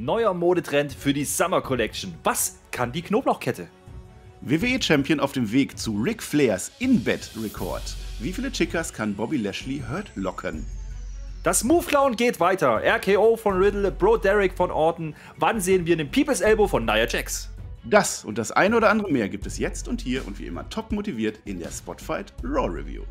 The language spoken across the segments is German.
Neuer Modetrend für die Summer Collection. Was kann die Knoblauchkette? WWE-Champion auf dem Weg zu Ric Flairs In-Bed-Rekord. Wie viele Chicas kann Bobby Lashley Hurt locken? Das Move Clown geht weiter. RKO von Riddle, Bro Derek von Orton. Wann sehen wir einen People's Elbow von Nia Jax? Das und das ein oder andere mehr gibt es jetzt und hier und wie immer top motiviert in der Spotfight Raw Review.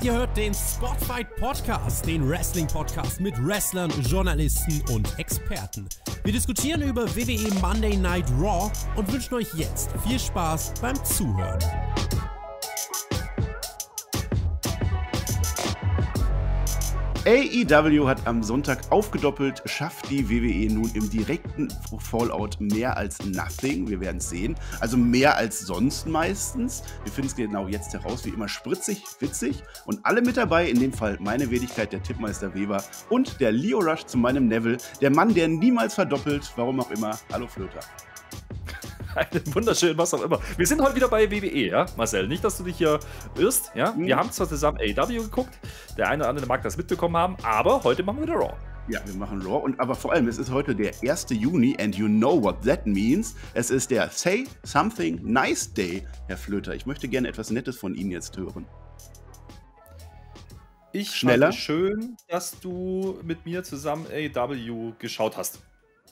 Ihr hört den Spotfight Podcast, den Wrestling Podcast mit Wrestlern, Journalisten und Experten. Wir diskutieren über WWE Monday Night Raw und wünschen euch jetzt viel Spaß beim Zuhören. AEW hat am Sonntag aufgedoppelt, schafft die WWE nun im direkten Fallout mehr als nothing. Wir werden es sehen. Also mehr als sonst meistens. Wir finden es genau jetzt heraus, wie immer spritzig, witzig und alle mit dabei, in dem Fall meine Wenigkeit, der Tippmeister Weber und der Leo Rush zu meinem Neville, der Mann, der niemals verdoppelt, warum auch immer. Hallo Flöter einen wunderschönen, was auch immer. Wir sind heute wieder bei WWE, ja, Marcel. Nicht, dass du dich hier irrst, ja. Mhm. Wir haben zwar zusammen AW geguckt, der eine oder andere mag das mitbekommen haben, aber heute machen wir wieder Raw. Ja, wir machen Raw und aber vor allem, es ist heute der 1. Juni and you know what that means. Es ist der Say Something Nice Day, Herr Flöter. Ich möchte gerne etwas Nettes von Ihnen jetzt hören. Ich Schneller. schön, dass du mit mir zusammen AW geschaut hast.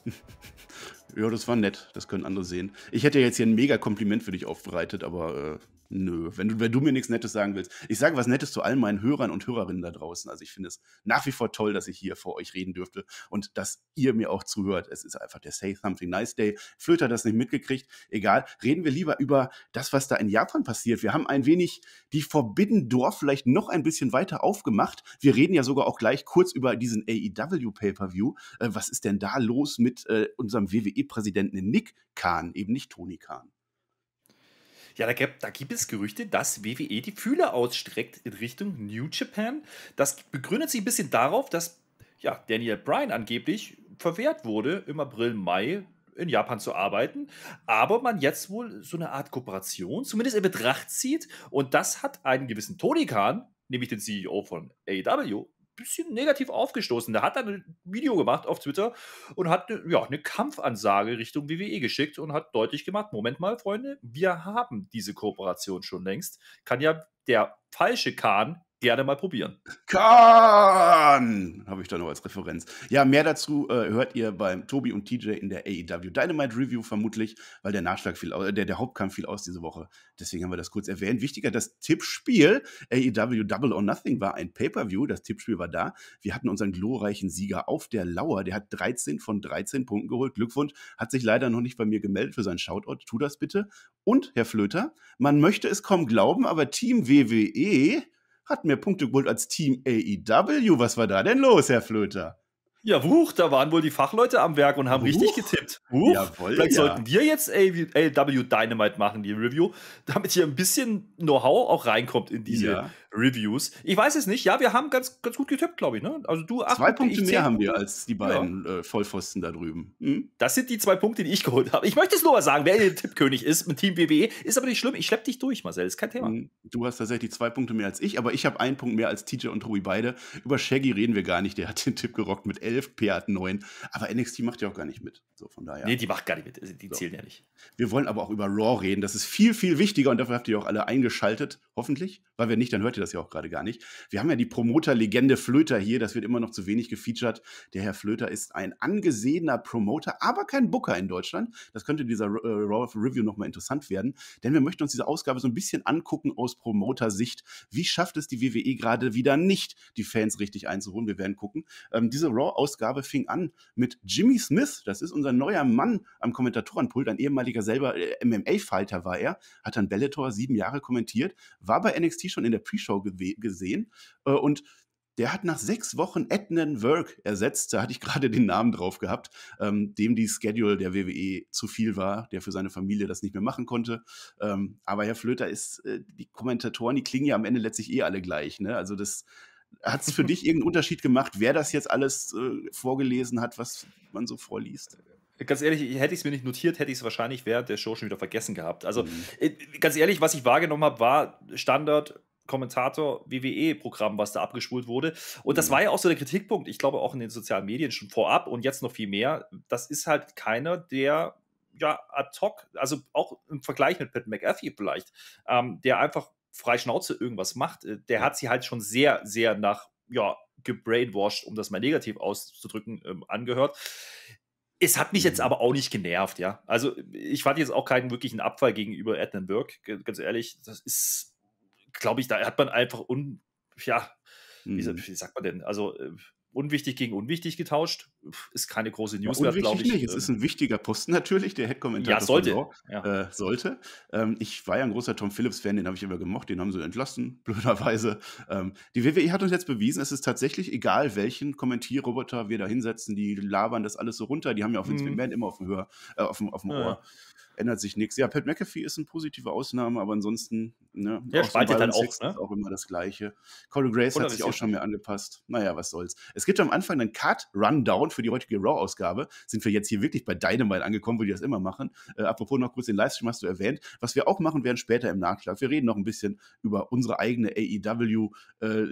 Ja, das war nett. Das können andere sehen. Ich hätte jetzt hier ein mega Kompliment für dich aufbereitet, aber äh, nö. Wenn du, wenn du mir nichts Nettes sagen willst. Ich sage was Nettes zu all meinen Hörern und Hörerinnen da draußen. Also ich finde es nach wie vor toll, dass ich hier vor euch reden dürfte und dass ihr mir auch zuhört. Es ist einfach der Say Something Nice Day. Flöter hat das nicht mitgekriegt. Egal. Reden wir lieber über das, was da in Japan passiert. Wir haben ein wenig die Forbidden Door vielleicht noch ein bisschen weiter aufgemacht. Wir reden ja sogar auch gleich kurz über diesen AEW Pay-Per-View. Äh, was ist denn da los mit äh, unserem WWE-Präsidenten Nick Kahn, eben nicht Tony Kahn? Ja, da gibt, da gibt es Gerüchte, dass WWE die Fühler ausstreckt in Richtung New Japan. Das begründet sich ein bisschen darauf, dass ja, Daniel Bryan angeblich verwehrt wurde, im April, Mai in Japan zu arbeiten, aber man jetzt wohl so eine Art Kooperation zumindest in Betracht zieht und das hat einen gewissen Tony Khan, nämlich den CEO von AEW, bisschen negativ aufgestoßen. Da hat er ein Video gemacht auf Twitter und hat ja, eine Kampfansage Richtung WWE geschickt und hat deutlich gemacht, Moment mal, Freunde, wir haben diese Kooperation schon längst. Kann ja der falsche Kahn gerne mal probieren. Kahn! Habe ich da noch als Referenz. Ja, mehr dazu äh, hört ihr beim Tobi und TJ in der AEW Dynamite Review vermutlich, weil der Nachschlag viel äh, der, der Hauptkampf viel aus diese Woche. Deswegen haben wir das kurz erwähnt. Wichtiger, das Tippspiel AEW Double or Nothing war ein Pay-Per-View. Das Tippspiel war da. Wir hatten unseren glorreichen Sieger auf der Lauer. Der hat 13 von 13 Punkten geholt. Glückwunsch. Hat sich leider noch nicht bei mir gemeldet für seinen Shoutout. Tu das bitte. Und, Herr Flöter, man möchte es kaum glauben, aber Team WWE hat mehr Punkte geholt als Team AEW. Was war da denn los, Herr Flöter? Ja, wuch, da waren wohl die Fachleute am Werk und haben wuch. richtig getippt. Wuch. Jawohl, Vielleicht ja. sollten wir jetzt AEW Dynamite machen, die Review, damit hier ein bisschen Know-how auch reinkommt in diese ja. Reviews. Ich weiß es nicht. Ja, wir haben ganz, ganz gut getippt, glaube ich. Ne? Also du acht zwei Punkte, Punkte mehr haben wir als die beiden ja. äh, Vollpfosten da drüben. Hm? Das sind die zwei Punkte, die ich geholt habe. Ich möchte es nur mal sagen, wer der Tippkönig ist mit Team WWE, ist aber nicht schlimm. Ich schleppe dich durch, Marcel. Ist kein Thema. Hm, du hast tatsächlich zwei Punkte mehr als ich, aber ich habe einen Punkt mehr als TJ und Tobi beide. Über Shaggy reden wir gar nicht. Der hat den Tipp gerockt mit elf, P hat neun. Aber NXT macht ja auch gar nicht mit. So von daher. Nee, die macht gar nicht mit. Also, die so. zählen ja nicht. Wir wollen aber auch über Raw reden. Das ist viel, viel wichtiger und dafür habt ihr auch alle eingeschaltet, hoffentlich, weil wenn nicht, dann hört ihr das das ja auch gerade gar nicht. Wir haben ja die Promoter-Legende Flöter hier, das wird immer noch zu wenig gefeatured. Der Herr Flöter ist ein angesehener Promoter, aber kein Booker in Deutschland. Das könnte dieser äh, Raw Review nochmal interessant werden, denn wir möchten uns diese Ausgabe so ein bisschen angucken aus Promoter-Sicht. Wie schafft es die WWE gerade wieder nicht, die Fans richtig einzuholen? Wir werden gucken. Ähm, diese Raw-Ausgabe fing an mit Jimmy Smith, das ist unser neuer Mann am Kommentatorenpult, ein ehemaliger selber äh, MMA-Fighter war er, hat dann Bellator sieben Jahre kommentiert, war bei NXT schon in der Pre-Show TV gesehen. Äh, und der hat nach sechs Wochen Ednan Work ersetzt. Da hatte ich gerade den Namen drauf gehabt, ähm, dem die Schedule der WWE zu viel war, der für seine Familie das nicht mehr machen konnte. Ähm, aber Herr Flöter ist, äh, die Kommentatoren, die klingen ja am Ende letztlich eh alle gleich. Ne? Also das hat es für dich irgendeinen Unterschied gemacht, wer das jetzt alles äh, vorgelesen hat, was man so vorliest? Ganz ehrlich, hätte ich es mir nicht notiert, hätte ich es wahrscheinlich während der Show schon wieder vergessen gehabt. Also, mhm. Äh, ganz ehrlich, was ich wahrgenommen habe, war Standard Kommentator WWE-Programm, was da abgespult wurde. Und das mhm. war ja auch so der Kritikpunkt, ich glaube auch in den sozialen Medien schon vorab und jetzt noch viel mehr. Das ist halt keiner, der ja ad hoc, also auch im Vergleich mit Pat McAfee vielleicht, ähm, der einfach frei Schnauze irgendwas macht. Äh, der hat sie halt schon sehr, sehr nach, ja, gebrainwashed, um das mal negativ auszudrücken, ähm, angehört. Es hat mich jetzt mhm. aber auch nicht genervt, ja. Also ich fand jetzt auch keinen wirklichen Abfall gegenüber Edna Burke, ganz ehrlich. Das ist glaube ich, da hat man einfach un, ja, wie, mhm. sagt man denn? Also äh, unwichtig gegen unwichtig getauscht. Ist keine große News ja, glaube ich. Nicht. Es äh. ist ein wichtiger Posten natürlich, der Head-Kommentator. Ja, sollte. Law, ja. Äh, sollte. Ähm, ich war ja ein großer Tom Phillips-Fan, den habe ich immer gemocht, den haben sie entlassen, blöderweise. Ähm, die WWE hat uns jetzt bewiesen, es ist tatsächlich egal, welchen Kommentierroboter wir da hinsetzen, die labern das alles so runter, die haben ja auf Vince mhm. immer auf dem, Hör, äh, auf dem, auf dem ja. Ohr ändert sich nichts. Ja, Pat McAfee ist eine positive Ausnahme, aber ansonsten, ne, ja, spaltet dann auch, ne? auch immer das Gleiche. Colin Grace Oder hat sich auch schon mehr angepasst. Naja, was soll's. Es es gibt am Anfang einen Card-Rundown für die heutige Raw-Ausgabe. Sind wir jetzt hier wirklich bei Dynamite angekommen, wo die das immer machen. Äh, apropos noch kurz den Livestream hast du erwähnt. Was wir auch machen werden später im Nachschlag. Wir reden noch ein bisschen über unsere eigene AEW- äh,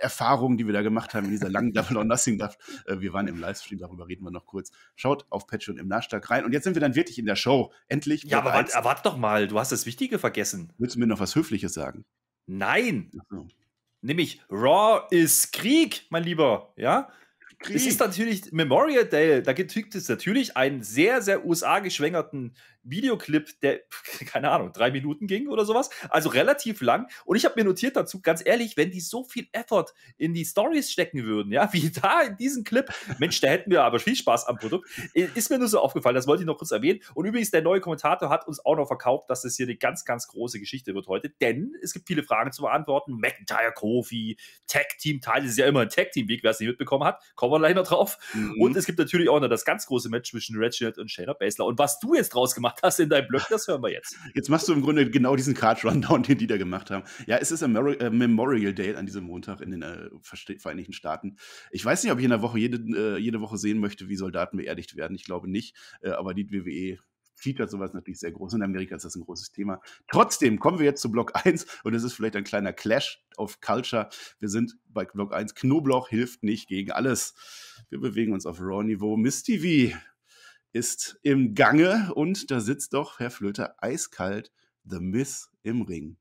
Erfahrungen, die wir da gemacht haben in dieser langen Double or Nothing Duff. Äh, wir waren im Livestream, darüber reden wir noch kurz. Schaut auf Patreon im Nachschlag rein. Und jetzt sind wir dann wirklich in der Show. Endlich. Ja, aber warte, wart doch mal, du hast das Wichtige vergessen. Willst du mir noch was Höfliches sagen? Nein. Ach So. Nämlich Raw ist Krieg, mein Lieber. Ja? Krieg. Es ist natürlich Memorial Day. Da gibt es natürlich einen sehr, sehr USA-geschwängerten Videoclip, der, keine Ahnung, drei Minuten ging oder sowas. Also relativ lang. Und ich habe mir notiert dazu, ganz ehrlich, wenn die so viel Effort in die Stories stecken würden, ja, wie da in diesem Clip, Mensch, da hätten wir aber viel Spaß am Produkt. Ist mir nur so aufgefallen, das wollte ich noch kurz erwähnen. Und übrigens, der neue Kommentator hat uns auch noch verkauft, dass es das hier eine ganz, ganz große Geschichte wird heute, denn es gibt viele Fragen zu beantworten. McIntyre, Kofi, Tag-Team-Teil, das ist ja immer ein Tag-Team-Weg, wer es nicht mitbekommen hat, kommen wir gleich noch drauf. Mhm. Und es gibt natürlich auch noch das ganz große Match zwischen Reginald und Shayna Baszler. Und was du jetzt draus gemacht gemacht hast in deinem Blog, das hören wir jetzt. Jetzt machst du im Grunde genau diesen Card-Rundown, den die da gemacht haben. Ja, es ist ein äh, Memorial Day an diesem Montag in den äh, Vereinigten Staaten. Ich weiß nicht, ob ich in der Woche jede, äh, jede Woche sehen möchte, wie Soldaten beerdigt werden. Ich glaube nicht, äh, aber die WWE featured sowas natürlich sehr groß. In Amerika ist das ein großes Thema. Trotzdem kommen wir jetzt zu Block 1 und es ist vielleicht ein kleiner Clash auf Culture. Wir sind bei Block 1. Knoblauch hilft nicht gegen alles. Wir bewegen uns auf Raw-Niveau. Miss TV, ist im Gange und da sitzt doch Herr Flöter eiskalt The Miss im Ring.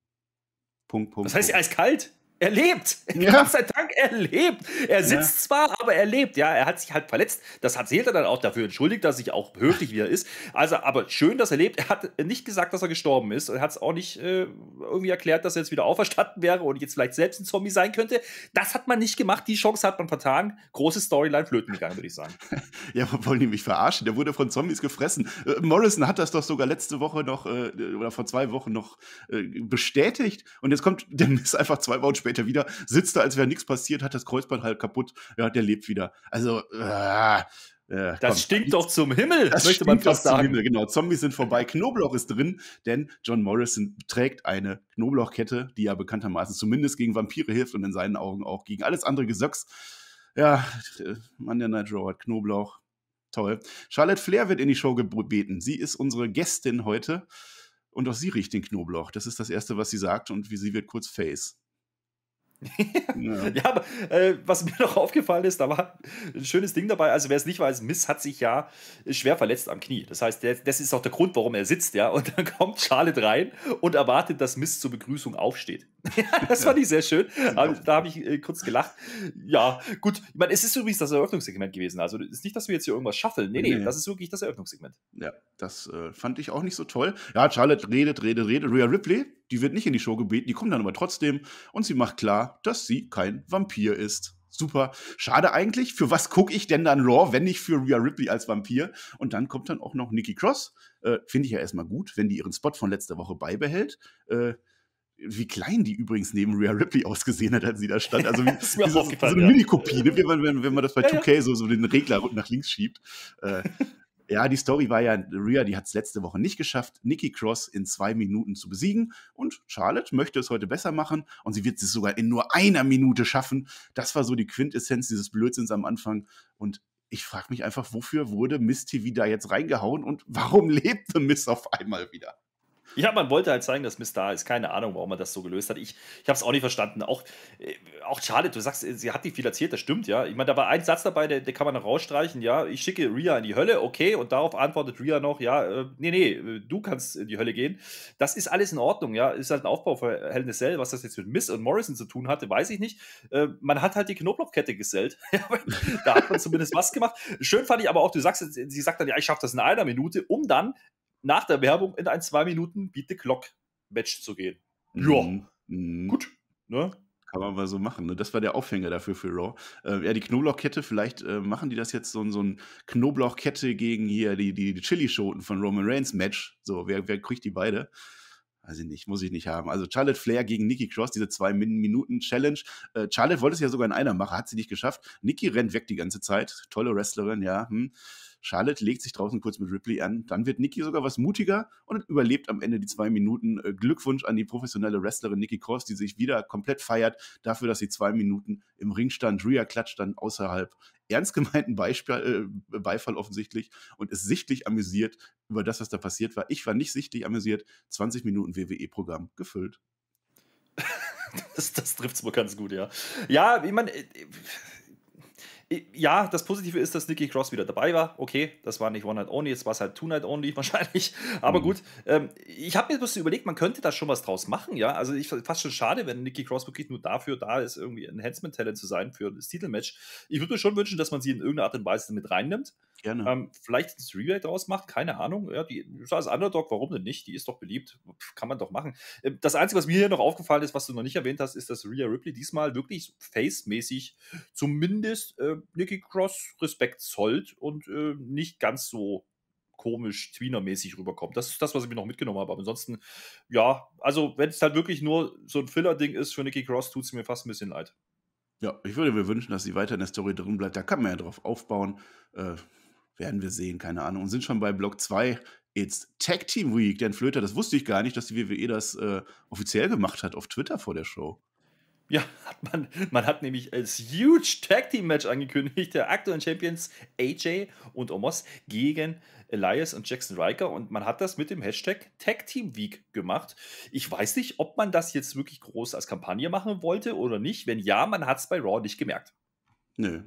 Punkt, Punkt. Was heißt Punkt. eiskalt? Er lebt. Ja. Gott sei Dank, er lebt. Er sitzt ja. zwar, aber er lebt. Ja, er hat sich halt verletzt. Das hat Seelter dann auch dafür entschuldigt, dass ich auch höflich wieder ist. Also, aber schön, dass er lebt. Er hat nicht gesagt, dass er gestorben ist. Er hat es auch nicht äh, irgendwie erklärt, dass er jetzt wieder auferstanden wäre und jetzt vielleicht selbst ein Zombie sein könnte. Das hat man nicht gemacht. Die Chance hat man vertan. Große Storyline flöten gegangen, würde ich sagen. ja, wollen die mich verarschen. Der wurde von Zombies gefressen. Äh, Morrison hat das doch sogar letzte Woche noch äh, oder vor zwei Wochen noch äh, bestätigt. Und jetzt kommt der Mist einfach zwei Wochen später später wieder, sitzt da, als wäre nichts passiert, hat das Kreuzband halt kaputt, ja, der lebt wieder. Also, äh, äh, das stinkt doch zum Himmel, das möchte man fast sagen. Himmel, genau. Zombies sind vorbei. Knoblauch ist drin, denn John Morrison trägt eine Knoblauchkette, die ja bekanntermaßen zumindest gegen Vampire hilft und in seinen Augen auch gegen alles andere Gesöcks. Ja, äh, Mann der Night Raw hat Knoblauch. Toll. Charlotte Flair wird in die Show gebeten. Sie ist unsere Gästin heute und auch sie riecht den Knoblauch. Das ist das Erste, was sie sagt und wie sie wird kurz Face. ja. aber äh, was mir noch aufgefallen ist, da war ein schönes Ding dabei. Also, wer es nicht weiß, Miss hat sich ja schwer verletzt am Knie. Das heißt, der, das ist auch der Grund, warum er sitzt, ja. Und dann kommt Charlotte rein und erwartet, dass Miss zur Begrüßung aufsteht. ja, das fand ich sehr schön. da habe ich äh, kurz gelacht. Ja, gut. Ich meine, es ist übrigens das Eröffnungssegment gewesen. Also es ist nicht, dass wir jetzt hier irgendwas schaffeln. Nee, nee, nee, das ist wirklich das Eröffnungssegment. Ja, das äh, fand ich auch nicht so toll. Ja, Charlotte redet, redet, redet. Rhea Ripley, die wird nicht in die Show gebeten, die kommt dann aber trotzdem und sie macht klar, dass sie kein Vampir ist. Super. Schade eigentlich. Für was gucke ich denn dann Raw, wenn nicht für Rhea Ripley als Vampir? Und dann kommt dann auch noch Nikki Cross. Äh, Finde ich ja erstmal gut, wenn die ihren Spot von letzter Woche beibehält. Äh, wie klein die übrigens neben Rhea Ripley ausgesehen hat, als sie da stand. Also wie, so, so, eine ja. mini ne? wenn, wenn, wenn, man das bei ja, 2K ja. So, so den Regler nach links schiebt. Äh, ja, die Story war ja, Rhea, die hat es letzte Woche nicht geschafft, Nikki Cross in zwei Minuten zu besiegen. Und Charlotte möchte es heute besser machen und sie wird es sogar in nur einer Minute schaffen. Das war so die Quintessenz dieses Blödsinns am Anfang. Und ich frage mich einfach, wofür wurde Miss TV da jetzt reingehauen und warum lebte Miss auf einmal wieder? Ja, man wollte halt zeigen, dass Miss da ist. Keine Ahnung, warum man das so gelöst hat. Ich, ich habe es auch nicht verstanden. Auch, äh, auch Charlotte, du sagst, äh, sie hat die viel erzählt, das stimmt, ja. Ich meine, da war ein Satz dabei, der, der kann man noch rausstreichen, ja. Ich schicke Rhea in die Hölle, okay. Und darauf antwortet Rhea noch, ja, äh, nee, nee, äh, du kannst in die Hölle gehen. Das ist alles in Ordnung, ja. Ist halt ein Aufbau für Hell in a Cell. Was das jetzt mit Miss und Morrison zu tun hatte, weiß ich nicht. Äh, man hat halt die Knoblauchkette gesellt. da hat man zumindest was gemacht. Schön fand ich aber auch, du sagst, sie sagt dann, ja, ich schaffe das in einer Minute, um dann nach der Werbung in ein 2 Minuten Beat the Clock Match zu gehen. Ja, mhm. mhm. gut. Ne? Kann man mal so machen. Ne? Das war der Aufhänger dafür für Raw. Äh, ja, die Knoblauchkette, vielleicht äh, machen die das jetzt so, so ein Knoblauchkette gegen hier die, die, die Chili-Schoten von Roman Reigns Match. So, wer, wer kriegt die beide? Weiß ich nicht, muss ich nicht haben. Also Charlotte Flair gegen Nikki Cross, diese zwei Minuten Challenge. Äh, Charlotte wollte es ja sogar in einer machen, hat sie nicht geschafft. Nikki rennt weg die ganze Zeit. Tolle Wrestlerin, ja. Hm. Charlotte legt sich draußen kurz mit Ripley an. Dann wird Nikki sogar was mutiger und überlebt am Ende die zwei Minuten. Äh, Glückwunsch an die professionelle Wrestlerin Nikki Cross, die sich wieder komplett feiert dafür, dass sie zwei Minuten im Ring stand. Rhea klatscht dann außerhalb ernst gemeinten Beisp- äh, Beifall offensichtlich und ist sichtlich amüsiert über das, was da passiert war. Ich war nicht sichtlich amüsiert. 20 Minuten WWE-Programm gefüllt. das, das trifft es wohl ganz gut, ja. Ja, ich meine, äh, ja, das Positive ist, dass Nikki Cross wieder dabei war. Okay, das war nicht One Night Only, jetzt war es halt Two Night Only wahrscheinlich. Aber mhm. gut, ähm, ich habe mir ein bisschen überlegt, man könnte da schon was draus machen, ja. Also ich fast schon schade, wenn Nikki Cross wirklich nur dafür da ist, irgendwie Enhancement Talent zu sein für das Titelmatch. Ich würde mir schon wünschen, dass man sie in irgendeiner Art und Weise mit reinnimmt. Gerne. Ähm, vielleicht ein Three-Way draus macht, keine Ahnung. Ja, die ist als Underdog, warum denn nicht? Die ist doch beliebt, Pff, kann man doch machen. Ähm, das Einzige, was mir hier noch aufgefallen ist, was du noch nicht erwähnt hast, ist, dass Rhea Ripley diesmal wirklich face-mäßig zumindest äh, Nikki Cross Respekt zollt und äh, nicht ganz so komisch, Tweener-mäßig rüberkommt. Das ist das, was ich mir noch mitgenommen habe. Aber ansonsten, ja, also wenn es halt wirklich nur so ein Filler-Ding ist für Nikki Cross, tut es mir fast ein bisschen leid. Ja, ich würde mir wünschen, dass sie weiter in der Story drin bleibt. Da kann man ja drauf aufbauen. Äh, werden wir sehen, keine Ahnung. Und sind schon bei Block 2. It's Tag Team Week, denn Flöter, das wusste ich gar nicht, dass die WWE das äh, offiziell gemacht hat auf Twitter vor der Show. Ja, hat man, man hat nämlich als Huge Tag Team Match angekündigt, der aktuellen Champions AJ und Omos gegen Elias und Jackson Riker und man hat das mit dem Hashtag Tag Team Week gemacht. Ich weiß nicht, ob man das jetzt wirklich groß als Kampagne machen wollte oder nicht. Wenn ja, man hat es bei Raw nicht gemerkt. Nö.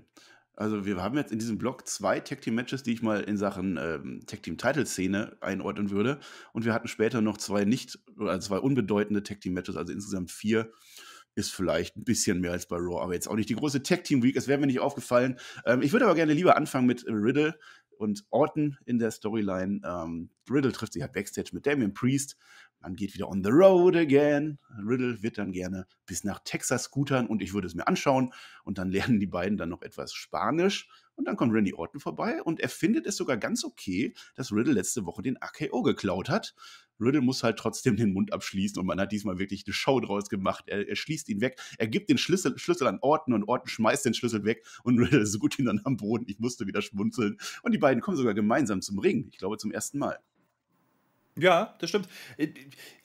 Also wir haben jetzt in diesem Block zwei Tag Team Matches, die ich mal in Sachen ähm, Tag Team Title Szene einordnen würde. Und wir hatten später noch zwei nicht oder zwei unbedeutende Tag Team Matches, also insgesamt vier. Ist vielleicht ein bisschen mehr als bei Raw, aber jetzt auch nicht die große Tag Team Week. Es wäre mir nicht aufgefallen. Ähm, ich würde aber gerne lieber anfangen mit Riddle und Orton in der Storyline. Ähm, Riddle trifft sich halt backstage mit Damien Priest man geht wieder on the road again. Riddle wird dann gerne bis nach Texas scootern und ich würde es mir anschauen. Und dann lernen die beiden dann noch etwas Spanisch. Und dann kommt Randy Orton vorbei und er findet es sogar ganz okay, dass Riddle letzte Woche den AKO geklaut hat. Riddle muss halt trotzdem den Mund abschließen und man hat diesmal wirklich eine Show draus gemacht. Er, er schließt ihn weg, er gibt den Schlüssel, Schlüssel an Orton und Orton schmeißt den Schlüssel weg und Riddle sucht ihn dann am Boden. Ich musste wieder schmunzeln. Und die beiden kommen sogar gemeinsam zum Ring. Ich glaube zum ersten Mal. Ja, das stimmt. Äh,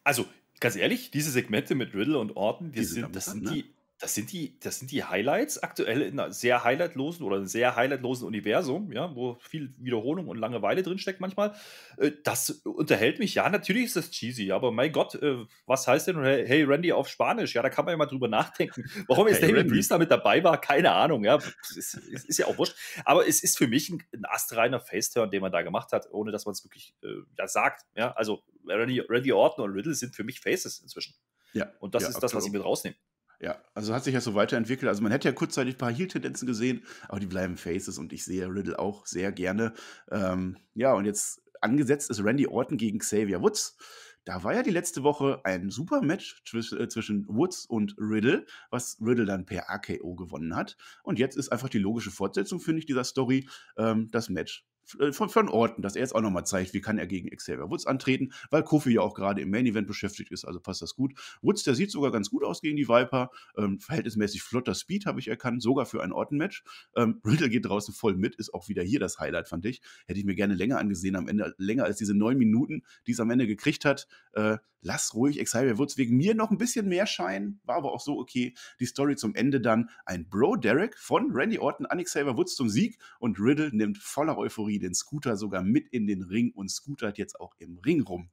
also, ganz ehrlich, diese Segmente mit Riddle und Orton, die, die sind, sind das sind ne? die das sind die, das sind die Highlights aktuell in einem sehr highlightlosen oder einem sehr highlightlosen Universum, ja, wo viel Wiederholung und Langeweile drinsteckt manchmal. Äh, das unterhält mich. Ja, natürlich ist das cheesy, aber mein Gott, äh, was heißt denn Hey Randy auf Spanisch? Ja, da kann man ja mal drüber nachdenken. Warum jetzt hey, David Priest damit dabei war, keine Ahnung, ja. Ist, ist, ist, ja auch wurscht. Aber es ist für mich ein, ein astreiner Faceturn, den man da gemacht hat, ohne dass man es wirklich äh, sagt. Ja, also Randy, Randy Orton und Riddle sind für mich Faces inzwischen. Ja, und das ja, ist absolut. das, was ich mit rausnehme. Ja, also hat sich ja so weiterentwickelt. Also man hätte ja kurzzeitig ein paar Heal-Tendenzen gesehen, aber die bleiben Faces und ich sehe Riddle auch sehr gerne. Ähm, ja, und jetzt angesetzt ist Randy Orton gegen Xavier Woods. Da war ja die letzte Woche ein super Match zwisch, äh, zwischen Woods und Riddle, was Riddle dann per AKO gewonnen hat. Und jetzt ist einfach die logische Fortsetzung, finde ich, dieser Story, ähm, das Match äh, von, von Orten, dass er jetzt auch nochmal zeigt, wie kann er gegen Xavier Woods antreten, weil Kofi ja auch gerade im Main Event beschäftigt ist, also passt das gut. Woods, der sieht sogar ganz gut aus gegen die Viper, ähm, verhältnismäßig flotter Speed habe ich erkannt, sogar für ein Orten-Match. Ähm, Riddle geht draußen voll mit, ist auch wieder hier das Highlight, fand ich. Hätte ich mir gerne länger angesehen, am Ende länger als diese neun Minuten, die es am Ende gekriegt hat. Äh, lass ruhig Xavier Woods wegen mir noch ein bisschen mehr scheinen, war aber auch so okay. Die Story zum Ende dann ein Bro Derek von Randy Orton an Xavier Woods zum Sieg und Riddle nimmt voller Euphorie den Scooter sogar mit in den Ring und scootert jetzt auch im Ring rum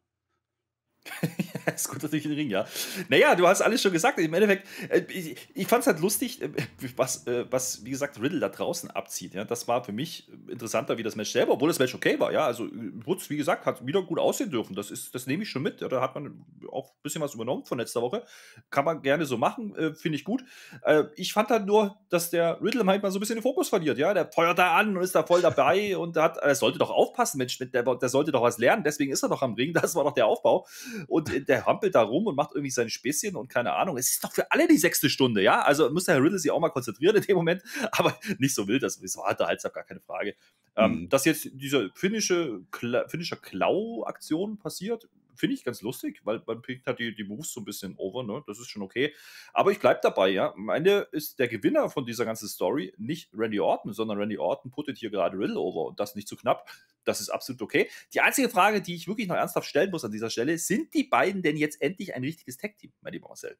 ja, ist gut natürlich in den Ring, ja. Naja, du hast alles schon gesagt. Im Endeffekt, äh, ich, fand es halt lustig, äh, was, äh, was, wie gesagt, Riddle da draußen abzieht. Ja, das war für mich interessanter wie das Match selber, obwohl das Match okay war. Ja, also Woods, wie gesagt, hat wieder gut aussehen dürfen. Das, ist, das nehme ich schon mit. Ja, da hat man auch ein bisschen was übernommen von letzter Woche. Kann man gerne so machen, finde ich gut. ich fand halt nur, dass der Riddle halt mal so ein bisschen den Fokus verliert. Ja, der feuert da an und ist da voll dabei und hat, er sollte doch aufpassen, Mensch, der, der sollte doch was lernen. Deswegen ist er doch am Ring. Das war doch der Aufbau und äh, der hampelt da rum und macht irgendwie sein Späßchen und keine Ahnung. Es ist doch für alle die sechste Stunde, ja? Also muss der Herr Riddle sich auch mal konzentrieren in dem Moment, aber nicht so wild, das war unterhaltsam, gar keine Frage. Ähm, mhm. Ähm, dass jetzt diese finnische Klau-Aktion passiert, finde ich ganz lustig, weil man kriegt halt die, die Moves so ein bisschen over, ne? Das ist schon okay. Aber ich bleibe dabei, ja. Meine ist der Gewinner von dieser ganzen Story nicht Randy Orton, sondern Randy Orton puttet hier gerade Riddle over und das nicht zu knapp. Das ist absolut okay. Die einzige Frage, die ich wirklich noch ernsthaft stellen muss an dieser Stelle, sind die beiden denn jetzt endlich ein richtiges tech team mein lieber Marcel?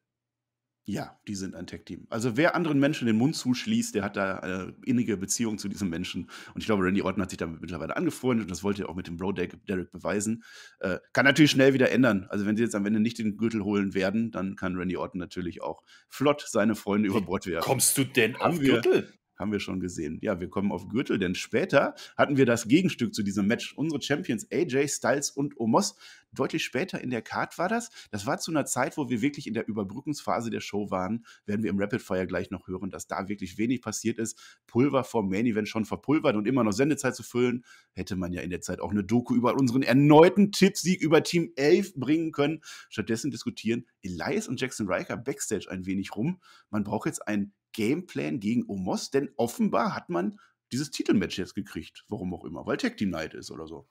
Ja, die sind ein Tech-Team. Also wer anderen Menschen den Mund zuschließt, der hat da eine äh, innige Beziehung zu diesem Menschen. Und ich glaube, Randy Orton hat sich damit mittlerweile angefreundet und das wollte er auch mit dem Bro Derek beweisen. Äh, kann natürlich schnell wieder ändern. Also wenn sie jetzt am Ende nicht den Gürtel holen werden, dann kann Randy Orton natürlich auch flott seine Freunde über Bord werfen. Kommst du denn am Gürtel? haben wir schon gesehen. Ja, wir kommen auf Gürtel, denn später hatten wir das Gegenstück zu diesem Match. Unsere Champions AJ Styles und Omos. Deutlich später in der Card war das. Das war zu einer Zeit, wo wir wirklich in der Überbrückungsphase der Show waren. Werden wir im Rapid Fire gleich noch hören, dass da wirklich wenig passiert ist. Pulver vor Main Event schon verpulvert und immer noch Sendezeit zu füllen. Hätte man ja in der Zeit auch eine Doku über unseren erneuten Tippsieg über Team 11 bringen können. Stattdessen diskutieren Elias und Jackson Riker backstage ein wenig rum. Man braucht jetzt ein Gameplan gegen Omos, denn offenbar hat man dieses Titelmatch jetzt gekriegt, warum auch immer, weil Tag Team Night ist oder so.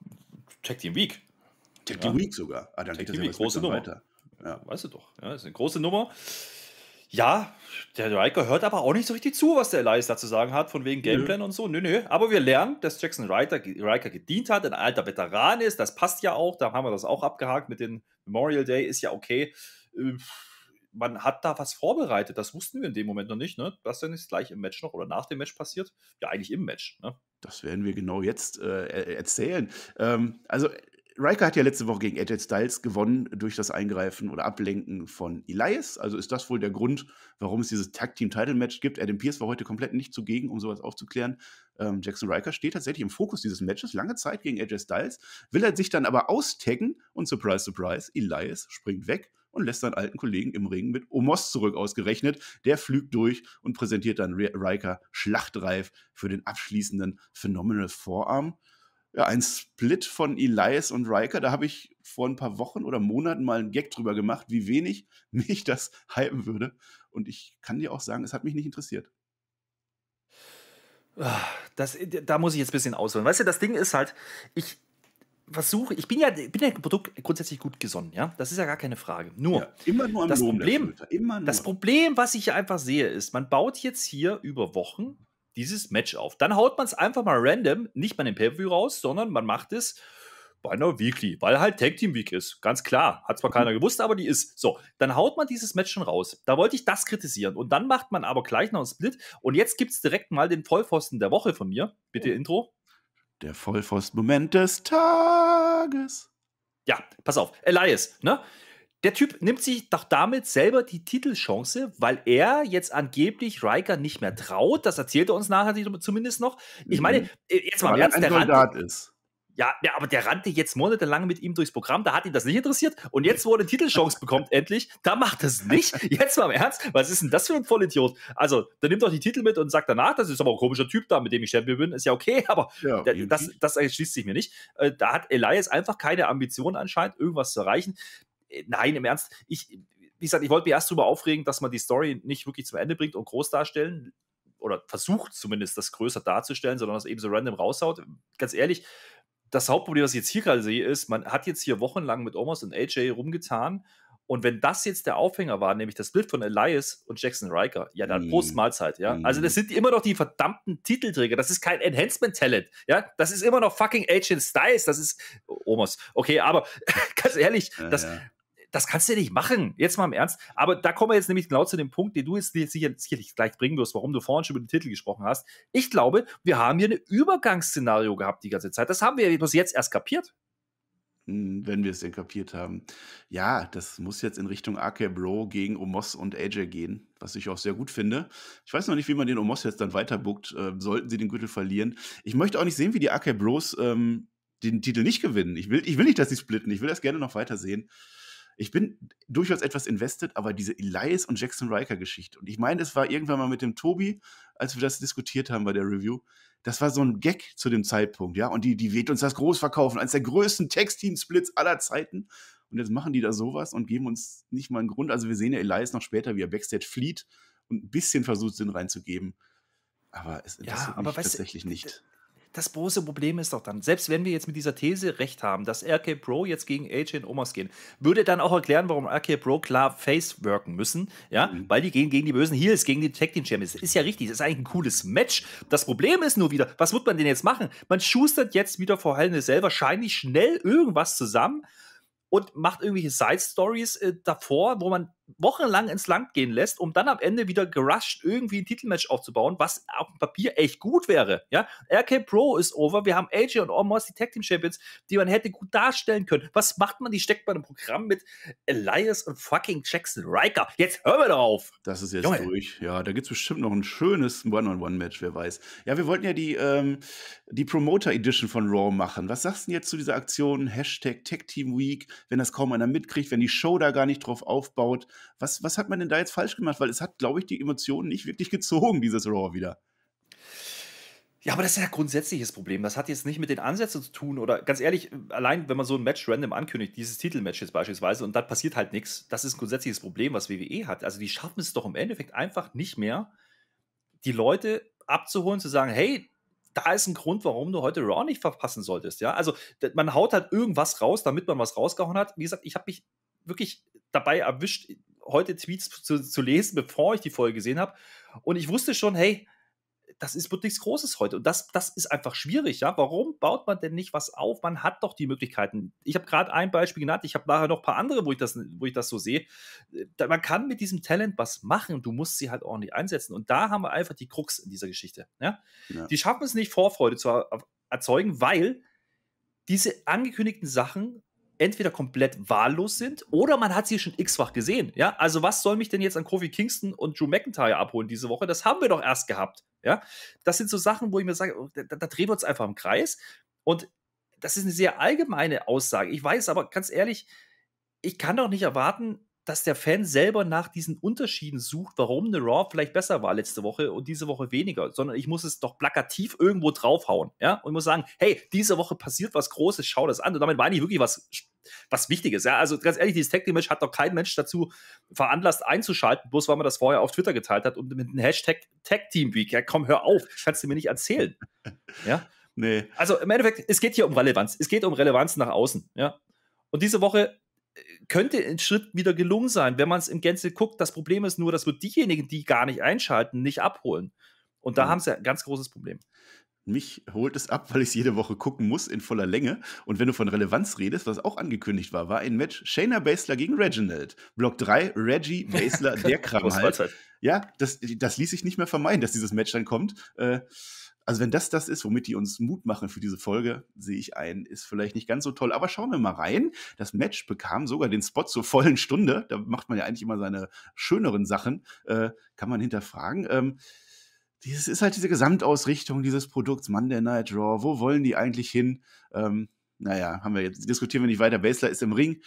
Tag Team Week. Tag Team ja. Week sogar. Ah, dann Tag das Week, große Nummer. Weiter. Ja. Weißt du doch, ja, ist eine große Nummer. Ja, der Riker hört aber auch nicht so richtig zu, was der Elias da zu sagen hat, von wegen Gameplan nö. und so. Nö, nö. Aber wir lernen, dass Jackson Riker, Riker gedient hat, ein alter Veteran ist. Das passt ja auch. Da haben wir das auch abgehakt mit dem Memorial Day. Ist ja okay. Ähm, man hat da was vorbereitet. Das wussten wir in dem Moment noch nicht, ne? Was dann ist gleich im Match noch oder nach dem Match passiert? Ja, eigentlich im Match, ne? Das werden wir genau jetzt äh, erzählen. Ähm, also Riker hat ja letzte Woche gegen AJ Styles gewonnen durch das Eingreifen oder Ablenken von Elias. Also ist das wohl der Grund, warum es dieses Tag Team Title Match gibt. Adam Pierce war heute komplett nicht zugegen, um sowas aufzuklären. Ähm, Jackson Riker steht tatsächlich im Fokus dieses Matches lange Zeit gegen AJ Styles, will er sich dann aber austaggen und surprise, surprise, Elias springt weg und lässt seinen alten Kollegen im Ring mit Omos zurück ausgerechnet. Der flügt durch und präsentiert dann Riker schlachtreif für den abschließenden Phenomenal Forearm. Ja, ein Split von Elias und Riker, da habe ich vor ein paar Wochen oder Monaten mal einen Gag drüber gemacht, wie wenig mich das hypen würde. Und ich kann dir auch sagen, es hat mich nicht interessiert. Ah, das, da muss ich jetzt ein bisschen ausholen. Weißt du, das Ding ist halt, ich, versuche, ich bin ja, bin ja Produkt grundsätzlich gut gesonnen, ja. Das ist ja gar keine Frage. Nur, ja, immer nur das Lohn Problem, nur. das Problem, was ich einfach sehe, ist, man baut jetzt hier über Wochen dieses Match auf. Dann haut man es einfach mal random, nicht mal den Pay-Per-View raus, sondern man macht es bei einer Weekly, weil halt Tag Team Week ist. Ganz klar. Hat zwar keiner mhm. gewusst, aber die ist. So, dann haut man dieses Match schon raus. Da wollte ich das kritisieren. Und dann macht man aber gleich noch einen Split. Und jetzt gibt es direkt mal den Vollpfosten der Woche von mir. Bitte oh. Intro. Der Vollpfost-Moment des Tages. Ja, pass auf, Elias, ne? Der Typ nimmt sich doch damit selber die Titelchance, weil er jetzt angeblich Riker nicht mehr traut. Das erzählt er uns nachher zumindest noch. Ich meine, mhm. jetzt mal im Ernst, der Soldat Rand, ist. Ja, ja, aber der rannte jetzt monatelang mit ihm durchs Programm, da hat ihn das nicht interessiert. Und jetzt, wo er eine Titelchance bekommt, endlich, da macht er es nicht. Jetzt mal im Ernst, was ist denn das für ein Vollidiot? Also, dann nimmt doch die Titel mit und sagt danach, das ist aber ein komischer Typ da, mit dem ich Champion bin, ist ja okay, aber ja, das, das erschließt sich mir nicht. Äh, da hat Elias einfach keine Ambition anscheinend, irgendwas zu erreichen. Äh, nein, im Ernst, ich, wie gesagt, ich wollte mich erst darüber aufregen, dass man die Story nicht wirklich zum Ende bringt und groß darstellen oder versucht zumindest das größer darzustellen, sondern das eben so random raushaut. Ganz ehrlich, das Hauptproblem, was ich jetzt hier gerade sehe, ist, man hat jetzt hier wochenlang mit Omos und AJ rumgetan. Und wenn das jetzt der Aufhänger war, nämlich das Bild von Elias und Jackson Riker, ja, dann mm. Post-Mahlzeit, ja. Mm. Also, das mhm. sind immer noch die verdammten Titelträger. Das ist kein Enhancement-Talent, ja. Das ist immer noch fucking Agent Styles. Das ist, Omos, okay, aber ganz ehrlich, ja, das, ja das kannst du ja nicht machen. Jetzt mal im Ernst. Aber da kommen wir jetzt nämlich genau zu dem Punkt, den du jetzt sicher, sicherlich gleich bringen wirst, warum du vorhin schon über den Titel gesprochen hast. Ich glaube, wir haben hier ein Übergangsszenario gehabt die ganze Zeit. Das haben wir bloß jetzt erst kapiert. Hm, wenn wir es denn kapiert haben. Ja, das muss jetzt in Richtung AK Bro gegen Omos und AJ gehen, was ich auch sehr gut finde. Ich weiß noch nicht, wie man den Omos jetzt dann weiterbuckt. Äh, sollten sie den Gürtel verlieren. Ich möchte auch nicht sehen, wie die AK Bros ähm, den Titel nicht gewinnen. Ich will, ich will nicht, dass sie splitten. Ich will das gerne noch weitersehen. sehen ich bin durchaus etwas invested, aber diese Elias und Jackson Riker Geschichte. Und ich meine, es war irgendwann mal mit dem Tobi, als wir das diskutiert haben bei der Review. Das war so ein Gag zu dem Zeitpunkt, ja. Und die, die wird uns das groß verkaufen, eines der größten Textteam-Splits aller Zeiten. Und jetzt machen die da sowas und geben uns nicht mal einen Grund. Also wir sehen ja Elias noch später, wie er Backstage flieht und ein bisschen versucht, Sinn reinzugeben. Aber es interessiert ja, aber mich weißt, tatsächlich nicht. Das große Problem ist doch dann, selbst wenn wir jetzt mit dieser These recht haben, dass RK Pro jetzt gegen AJ und Omas gehen, würde dann auch erklären, warum RK Pro klar Face worken müssen, ja, mhm. weil die gehen gegen die bösen Heels, gegen die Tag Team Champions. Ist ja richtig, das ist eigentlich ein cooles Match. Das Problem ist nur wieder, was wird man denn jetzt machen? Man schustert jetzt wieder vor Hell selber wahrscheinlich schnell irgendwas zusammen und macht irgendwelche Side Stories äh, davor, wo man wochenlang ins Land gehen lässt, um dann am Ende wieder gerusht irgendwie ein Titelmatch aufzubauen, was auf dem Papier echt gut wäre. Ja? RK Pro ist over, wir haben AJ und Omos, die Tag Team Champions, die man hätte gut darstellen können. Was macht man? Die steckt bei einem Programm mit Elias und fucking Jackson Riker. Jetzt hören wir drauf. Das ist jetzt Junge. durch. Ja, da gibt es bestimmt noch ein schönes One-on-One-Match, wer weiß. Ja, wir wollten ja die, ähm, die Promoter Edition von Raw machen. Was sagst du jetzt zu dieser Aktion? Hashtag Tag Team Week, wenn das kaum einer mitkriegt, wenn die Show da gar nicht drauf aufbaut. Was, was hat man denn da jetzt falsch gemacht? Weil es hat, glaube ich, die Emotionen nicht wirklich gezogen, dieses Raw wieder. Ja, aber das ist ja ein grundsätzliches Problem. Das hat jetzt nicht mit den Ansätzen zu tun oder ganz ehrlich, allein wenn man so ein Match random ankündigt, dieses Titelmatch jetzt beispielsweise, und dann passiert halt nichts, das ist ein grundsätzliches Problem, was WWE hat. Also die schaffen es doch im Endeffekt einfach nicht mehr, die Leute abzuholen, zu sagen, hey, da ist ein Grund, warum du heute Raw nicht verpassen solltest. Ja, also man haut halt irgendwas raus, damit man was rausgehauen hat. Wie gesagt, ich habe mich wirklich dabei erwischt, heute Tweets zu, zu lesen, bevor ich die Folge gesehen habe. Und ich wusste schon, hey, das ist wirklich nichts Großes heute. Und das, das ist einfach schwierig, ja. Warum baut man denn nicht was auf? Man hat doch die Möglichkeiten. Ich habe gerade ein Beispiel genannt, ich habe nachher noch ein paar andere, wo ich das, wo ich das so sehe. Man kann mit diesem Talent was machen, du musst sie halt ordentlich einsetzen. Und da haben wir einfach die Krux in dieser Geschichte. Ja? ja. Die schaffen es nicht, Vorfreude zu erzeugen, weil diese angekündigten Sachen entweder komplett wahllos sind oder man hat sie schon x-fach gesehen. Ja, also was soll mich denn jetzt an Kofi Kingston und Drew McIntyre abholen diese Woche? Das haben wir doch erst gehabt. Ja, das sind so Sachen, wo ich mir sage, oh, da, da drehen wir uns einfach im Kreis. Und das ist eine sehr allgemeine Aussage. Ich weiß aber ganz ehrlich, ich kann doch nicht erwarten, dass der Fan selber nach diesen Unterschieden sucht, warum eine Raw vielleicht besser war letzte Woche und diese Woche weniger, sondern ich muss es doch plakativ irgendwo draufhauen, ja, und muss sagen, hey, diese Woche passiert was Großes, schau das an. Und damit meine ich wirklich was, was Wichtiges, ja. Also ganz ehrlich, dieses Tag Team hat doch kein Mensch dazu veranlasst einzuschalten, bloß weil man das vorher auf Twitter geteilt hat und mit dem Hashtag Tag Team Week, ja, komm, hör auf, kannst du mir nicht erzählen, ja. Nee. Also im Endeffekt, es geht hier um Relevanz. Es geht um Relevanz nach außen, ja. Und diese Woche könnte ein Schritt wieder gelungen sein, wenn man es im Gänze guckt. Das Problem ist nur, dass wir diejenigen, die gar nicht einschalten, nicht abholen. Und da mhm. haben sie ein ganz großes Problem. Mich holt es ab, weil ich es jede Woche gucken muss in voller Länge. Und wenn du von Relevanz redest, was auch angekündigt war, war ein Match Shayna Baszler gegen Reginald. Block 3, Reggie Baszler, der Kram halt. Ja, das, das ließ sich nicht mehr vermeiden, dass dieses Match dann kommt. Äh, also wenn das das ist, womit die uns Mut machen für diese Folge, sehe ich ein, ist vielleicht nicht ganz so toll. Aber schauen wir mal rein. Das Match bekam sogar den Spot zur vollen Stunde. Da macht man ja eigentlich immer seine schöneren Sachen. Äh, kann man hinterfragen. Ähm, dieses ist halt diese Gesamtausrichtung dieses Produkts, Monday Night Raw. Wo wollen die eigentlich hin? Ähm, naja, haben wir jetzt, diskutieren wir nicht weiter. Basler ist im Ring.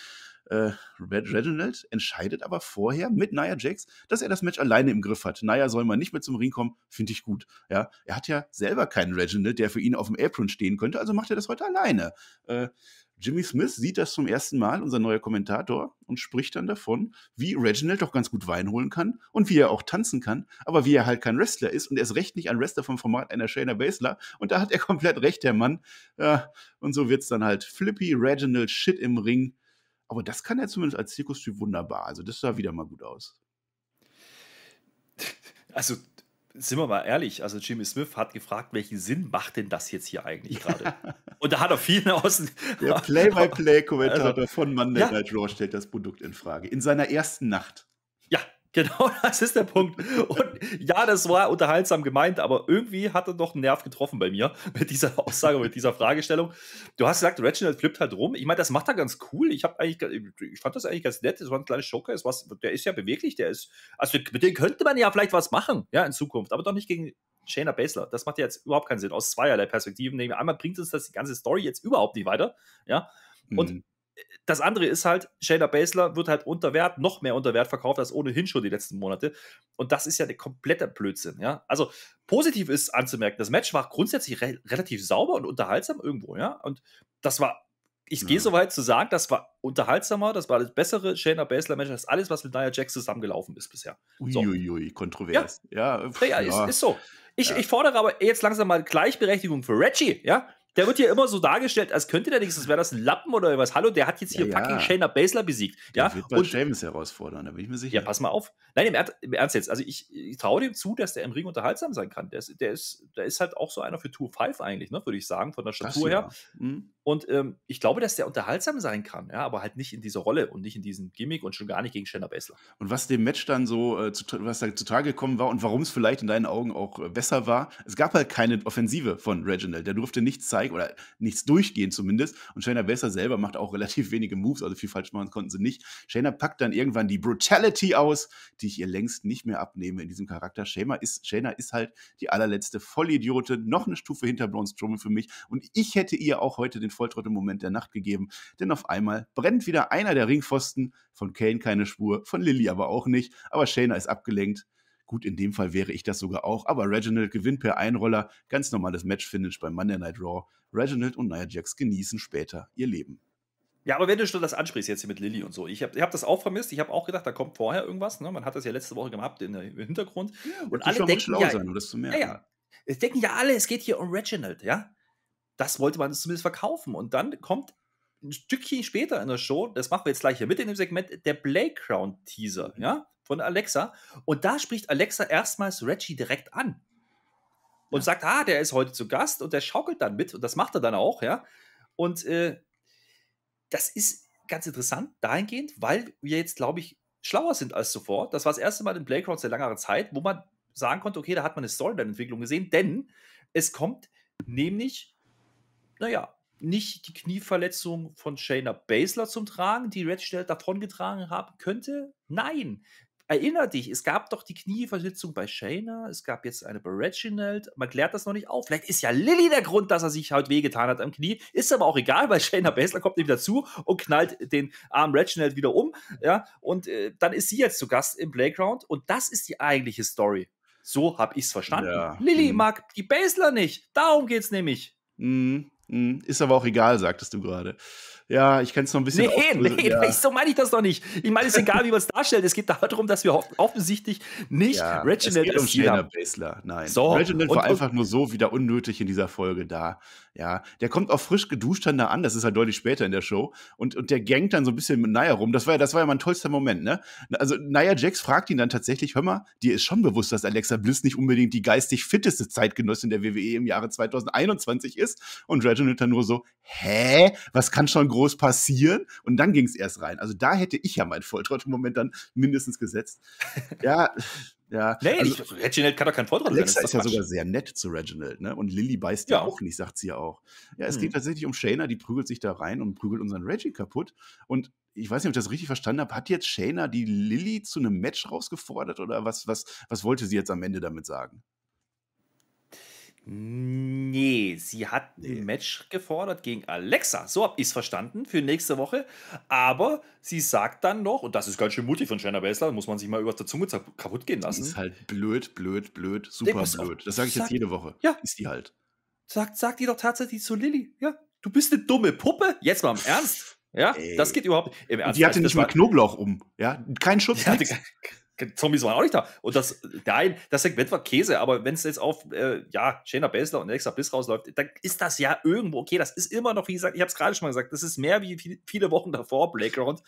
Äh, Reginald entscheidet aber vorher mit Nia Jax, dass er das Match alleine im Griff hat. Nia soll mal nicht mehr zum Ring kommen, finde ich gut. Ja, er hat ja selber keinen Reginald, der für ihn auf dem Apron stehen könnte, also macht er das heute alleine. Äh, Jimmy Smith sieht das zum ersten Mal, unser neuer Kommentator, und spricht dann davon, wie Reginald doch ganz gut Wein holen kann und wie er auch tanzen kann, aber wie er halt kein Wrestler ist und er ist recht nicht ein Wrestler vom Format einer Shayna Baszler. Und da hat er komplett recht, der Mann. Ja, und so wird es dann halt Flippy Reginald Shit im Ring. Aber das kann er zumindest als Zirkustyp wunderbar. Also das sah wieder mal gut aus. Also sind wir mal ehrlich, also Jimmy Smith hat gefragt, welchen Sinn macht denn das jetzt hier eigentlich gerade? und da hat er vielen außen. Der Play-by-Play-Kommentator also, von Monday ja. Night Raw stellt das Produkt in Frage. In seiner ersten Nacht. Ja, Genau, das ist der Punkt. Und ja, das war unterhaltsam gemeint, aber irgendwie hat er doch einen Nerv getroffen bei mir mit dieser Aussage, mit dieser Fragestellung. Du hast gesagt, Reginald flippt halt rum. Ich meine, das macht er ganz cool. Ich, eigentlich, ich fand das eigentlich ganz nett. Das war ein kleines Showcase. Was, der ist ja beweglich. Der ist, also mit dem könnte man ja vielleicht was machen, ja, in Zukunft. Aber doch nicht gegen Shayna Baszler. Das macht ja jetzt überhaupt keinen Sinn aus zweierlei Perspektiven. Einmal bringt uns das die ganze Story jetzt überhaupt nicht weiter, ja. Und mhm das andere ist halt, Shayna Baszler wird halt unter Wert, noch mehr unter Wert verkauft als ohnehin schon die letzten Monate. Und das ist ja der komplette Blödsinn, ja. Also positiv ist anzumerken, das Match war grundsätzlich re relativ sauber und unterhaltsam irgendwo, ja. Und das war, ich ja. gehe mhm. so weit zu sagen, das war unterhaltsamer, das war das bessere Shayna Baszler-Match als alles, was mit Nia Jax zusammengelaufen ist bisher. So. Uiuiui, kontrovers. Ja, ja, ja, ja. Ist, ist, so. Ich, ich fordere aber jetzt langsam mal Gleichberechtigung für Reggie, ja der wird hier immer so dargestellt, als könnte der nichts, als wäre das ein Lappen oder was. Hallo, der hat jetzt hier ja, fucking ja. Shayna Baszler besiegt. Der ja, wird mal und James herausfordern, da bin ich mir sicher. Ja, pass mal auf. Nein, im, er im Ernst jetzt. Also ich, ich traue dem zu, dass der im Ring unterhaltsam sein kann. Der ist, der ist, der ist halt auch so einer für Tour 5 eigentlich, ne, würde ich sagen, von der Statur her. Mhm. Und ähm, ich glaube, dass der unterhaltsam sein kann, ja, aber halt nicht in dieser Rolle und nicht in diesem Gimmick und schon gar nicht gegen Shanna Baszler. Und was dem Match dann so, äh, zu, was da zutage gekommen war und warum es vielleicht in deinen Augen auch äh, besser war, es gab halt keine Offensive von Reginald. Der durfte nichts zeigen oder nichts durchgehen zumindest. Und Shayna Baszler selber macht auch relativ wenige Moves, also viel falsch machen konnten sie nicht. Shayna packt dann irgendwann die Brutality aus, die ich ihr längst nicht mehr abnehme in diesem Charakter. Shayna ist, Shayna ist halt die allerletzte Vollidiote, noch eine Stufe hinter Braun Strowman für mich. Und ich hätte ihr auch heute den im Moment der Nacht gegeben, denn auf einmal brennt wieder einer der Ringpfosten, von Kane keine Spur, von Lilly aber auch nicht, aber Shayna ist abgelenkt. Gut, in dem Fall wäre ich das sogar auch, aber Reginald gewinnt per Einroller, ganz normales Match-Finish beim Monday Night Raw. Reginald und Nia Jax genießen später ihr Leben. Ja, aber wenn du schon das ansprichst jetzt hier mit Lilly und so, ich habe ich hab das auch vermisst, ich habe auch gedacht, da kommt vorher irgendwas, ne? man hat das ja letzte Woche gemacht in, im Hintergrund. Ja, und alle denken schlau ja, sein, um das zu merken. Ja, ja. Es denken ja alle, es geht hier um Reginald, ja? das wollte man zumindest verkaufen. Und dann kommt ein Stückchen später in der Show, das machen wir jetzt gleich hier mit in dem Segment, der Playground-Teaser, mhm. ja, von Alexa. Und da spricht Alexa erstmals Reggie direkt an. Und ja. sagt, ah, der ist heute zu Gast und der schaukelt dann mit und das macht er dann auch, ja. Und äh, das ist ganz interessant dahingehend, weil wir jetzt, glaube ich, schlauer sind als zuvor. Das war das erste Mal in Playground seit langer Zeit, wo man sagen konnte, okay, da hat man eine Story Storyline-Entwicklung gesehen, denn es kommt nämlich naja, nicht die Knieverletzung von Shayna Baszler zum Tragen, die Red Stelt davongetragen haben könnte. Nein, erinner dich, es gab doch die Knieverletzung bei Shayna, es gab jetzt eine bei Reginald, man klärt das noch nicht auf. Vielleicht ist ja Lilly der Grund, dass er sich halt wehgetan hat am Knie. Ist aber auch egal, weil Shayna Baszler kommt nämlich dazu und knallt den armen Reginald wieder um. Ja, und äh, dann ist sie jetzt zu Gast im Playground und das ist die eigentliche Story. So habe ich es verstanden. Ja. Lilly mhm. mag die Baszler nicht. Darum geht es nämlich. Mhm. Hm, ist aber auch egal, sagtest du gerade ja, ich kann es noch ein bisschen. Nee, nee, ja. so meine ich das doch nicht. Ich meine, es ist egal, wie man es darstellt. Es geht darum, dass wir offensichtlich nicht ja, Reginald es geht um Shayna Nein. So, Reginald war einfach nur so wieder unnötig in dieser Folge da. Ja, der kommt auch frisch geduscht dann da an. Das ist halt deutlich später in der Show. Und, und der gangt dann so ein bisschen mit Naya rum. Das war ja, das war ja mein tollster Moment, ne? Also Naya Jax fragt ihn dann tatsächlich, hör mal, dir ist schon bewusst, dass Alexa Bliss nicht unbedingt die geistig fitteste Zeitgenossin der WWE im Jahre 2021 ist. Und Reginald dann nur so, hä? Was kann schon groß groß passieren und dann ging es erst rein. Also da hätte ich ja meinen Volltrottel-Moment dann mindestens gesetzt. ja, ja. Nee, also, ich, Reginald kann doch kein Volltrottel sein. Alexa ist, ist ja Quatsch. sogar sehr nett zu Reginald, ne? Und Lilly beißt ja auch nicht, sagt sie ja auch. Ja, es hm. geht tatsächlich um Shayna, die prügelt sich da rein und prügelt unseren Reggie kaputt. Und ich weiß nicht, ob ich das richtig verstanden habe. Hat jetzt Shayna die Lilly zu einem Match rausgefordert oder was, was, was wollte sie jetzt am Ende damit sagen? Nee, sie hat nee. ein Match gefordert gegen Alexa. So habe ich es verstanden für nächste Woche. Aber sie sagt dann noch, und das ist ganz schön mutig von Shayna Baszler, muss man sich mal über der Zunge kaputt gehen lassen. Die ist halt blöd, blöd, blöd, super nee, blöd. Das sage ich sagt, jetzt jede Woche. Ja. Ist die halt. Sagt, sagt die doch tatsächlich zu Lilly. Ja, du bist eine dumme Puppe. Jetzt mal im Ernst. Ja, Ey. das geht überhaupt im Ernst. die hatte also nicht mal Knoblauch um. Ja, kein Schutz. Die hatte, Zombies waren auch nicht da. Und das, nein, das Segment war Käse, aber wenn es jetzt auf, äh, ja, Shayna Baszler und Alexa Bliss rausläuft, dann ist das ja irgendwo okay. Das ist immer noch, wie gesagt, ich habe es gerade schon mal gesagt, das ist mehr wie viele Wochen davor, Playground.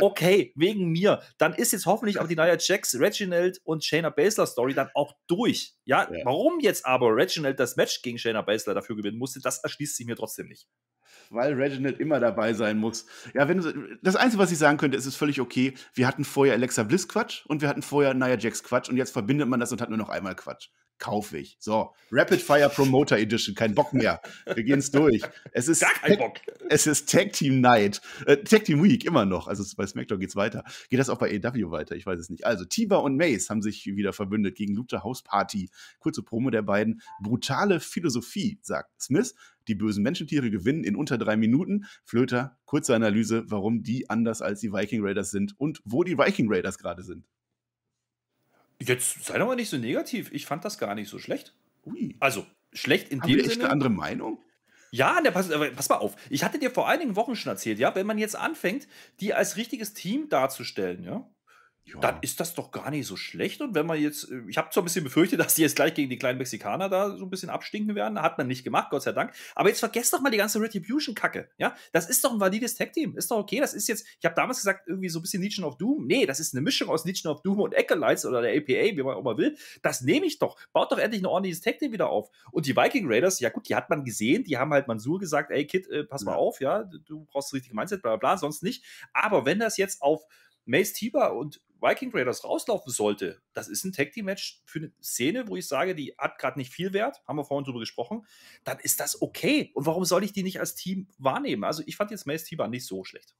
Okay, wegen mir. Dann ist jetzt hoffentlich auch die Naya Jax, Reginald und Shayna Baszler Story dann auch durch. Ja, ja, warum jetzt aber Reginald das Match gegen Shayna Baszler dafür gewinnen musste, das erschließt sich mir trotzdem nicht weil Reginald immer dabei sein muss. Ja, wenn du, das Einzige, was ich sagen könnte, ist, es ist völlig okay. Wir hatten vorher Alexa Bliss Quatsch und wir hatten vorher Nia Jax Quatsch und jetzt verbindet man das und hat nur noch einmal Quatsch. Kaufe ich. So, Rapid Fire Promoter Edition, kein Bock mehr. Wir gehen es durch. Es ist, Gar kein Bock. es ist Tag Team Night, äh, Tag Team Week immer noch. Also bei SmackDown geht es weiter. Geht das auch bei AW weiter? Ich weiß es nicht. Also Tiba und Mace haben sich wieder verbündet gegen Luther House Party. Kurze Promo der beiden. Brutale Philosophie, sagt Smith die bösen Menschentiere gewinnen in unter drei Minuten. Flöter, kurze Analyse, warum die anders als die Viking Raiders sind und wo die Viking Raiders gerade sind. Jetzt sei doch mal nicht so negativ. Ich fand das gar nicht so schlecht. Ui. Also, schlecht in Haben dem wir echt Sinne. eine andere Meinung? Ja, ne, pass, pass, mal auf. Ich hatte dir vor einigen Wochen schon erzählt, ja, wenn man jetzt anfängt, die als richtiges Team darzustellen, ja, ja. Dann ist das doch gar nicht so schlecht. Und wenn man jetzt, äh, ich habe zwar ein bisschen befürchtet, dass die jetzt gleich gegen die kleinen Mexikaner da so ein bisschen abstinken werden. Hat man nicht gemacht, Gott sei Dank. Aber jetzt vergesst doch mal die ganze Retribution-Kacke. Ja, das ist doch ein valides Tag-Team. Ist doch okay. Das ist jetzt, ich habe damals gesagt, irgendwie so ein bisschen Legion of Doom. Nee, das ist eine Mischung aus Legion of Doom und Acolytes oder der APA, wie man auch mal will. Das nehme ich doch. Baut doch endlich ein ordentliches Tag-Team wieder auf. Und die Viking Raiders, ja gut, die hat man gesehen. Die haben halt Mansur gesagt, ey Kid, äh, pass mal auf, ja, du brauchst das richtige Mindset, bla bla, sonst nicht. Aber wenn das jetzt auf Mace Tiba und Viking Raiders rauslaufen sollte, das ist ein Tag Team Match für eine Szene, wo ich sage, die hat gerade nicht viel Wert, haben wir vorhin drüber gesprochen, dann ist das okay. Und warum soll ich die nicht als Team wahrnehmen? Also ich fand jetzt Mace Tiba nicht so schlecht.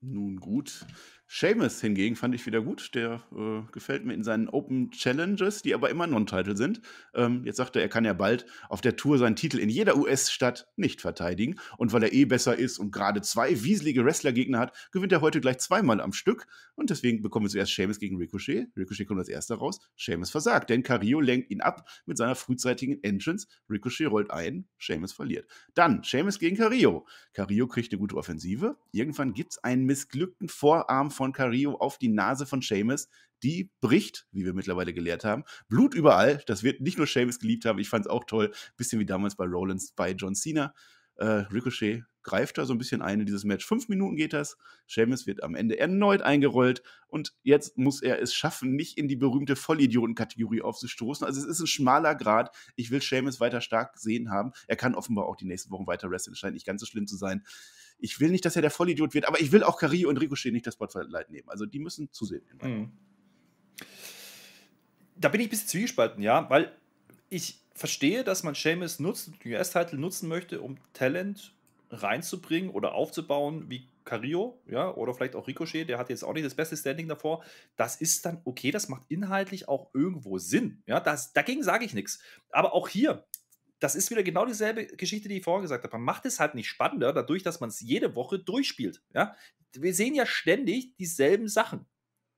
Nun gut. Seamus hingegen fand ich wieder gut. Der äh, gefällt mir in seinen Open Challenges, die aber immer Non-Title sind. Ähm, jetzt sagt er, er kann ja bald auf der Tour seinen Titel in jeder US-Stadt nicht verteidigen. Und weil er eh besser ist und gerade zwei wieselige Wrestler-Gegner hat, gewinnt er heute gleich zweimal am Stück. Und deswegen bekommen wir zuerst Seamus gegen Ricochet. Ricochet kommt als erster raus. Seamus versagt, denn Cario lenkt ihn ab mit seiner frühzeitigen Entrance. Ricochet rollt ein, Seamus verliert. Dann Seamus gegen Cario. Cario kriegt eine gute Offensive. Irgendwann gibt es einen missglückten Vorarm von Cario auf die Nase von Seamus. Die bricht, wie wir mittlerweile gelehrt haben. Blut überall. Das wird nicht nur Seamus geliebt haben. Ich fand es auch toll. Bisschen wie damals bei Rollins, bei John Cena. Äh, Ricochet greift da so ein bisschen ein in dieses Match. Fünf Minuten geht das. Seamus wird am Ende erneut eingerollt und jetzt muss er es schaffen, nicht in die berühmte Vollidioten-Kategorie aufzustoßen. Also es ist ein schmaler Grad. Ich will Seamus weiter stark gesehen haben. Er kann offenbar auch die nächsten Wochen weiter wresteln. Scheint nicht ganz so schlimm zu sein ich will nicht, dass er der Vollidiot wird, aber ich will auch Carillo und Ricochet nicht das Spotlight nehmen. Also die müssen zusehen. Mhm. Da bin ich ein bisschen zwiegespalten, ja, weil ich verstehe, dass man Seamus nutzt, den us titel nutzen möchte, um Talent reinzubringen oder aufzubauen, wie Carillo, ja, oder vielleicht auch Ricochet, der hat jetzt auch nicht das beste Standing davor. Das ist dann okay, das macht inhaltlich auch irgendwo Sinn. Ja, das, dagegen sage ich nichts. Aber auch hier, das ist wieder genau dieselbe Geschichte, die ich vorher gesagt habe. Man macht es halt nicht spannender, dadurch, dass man es jede Woche durchspielt. Ja? Wir sehen ja ständig dieselben Sachen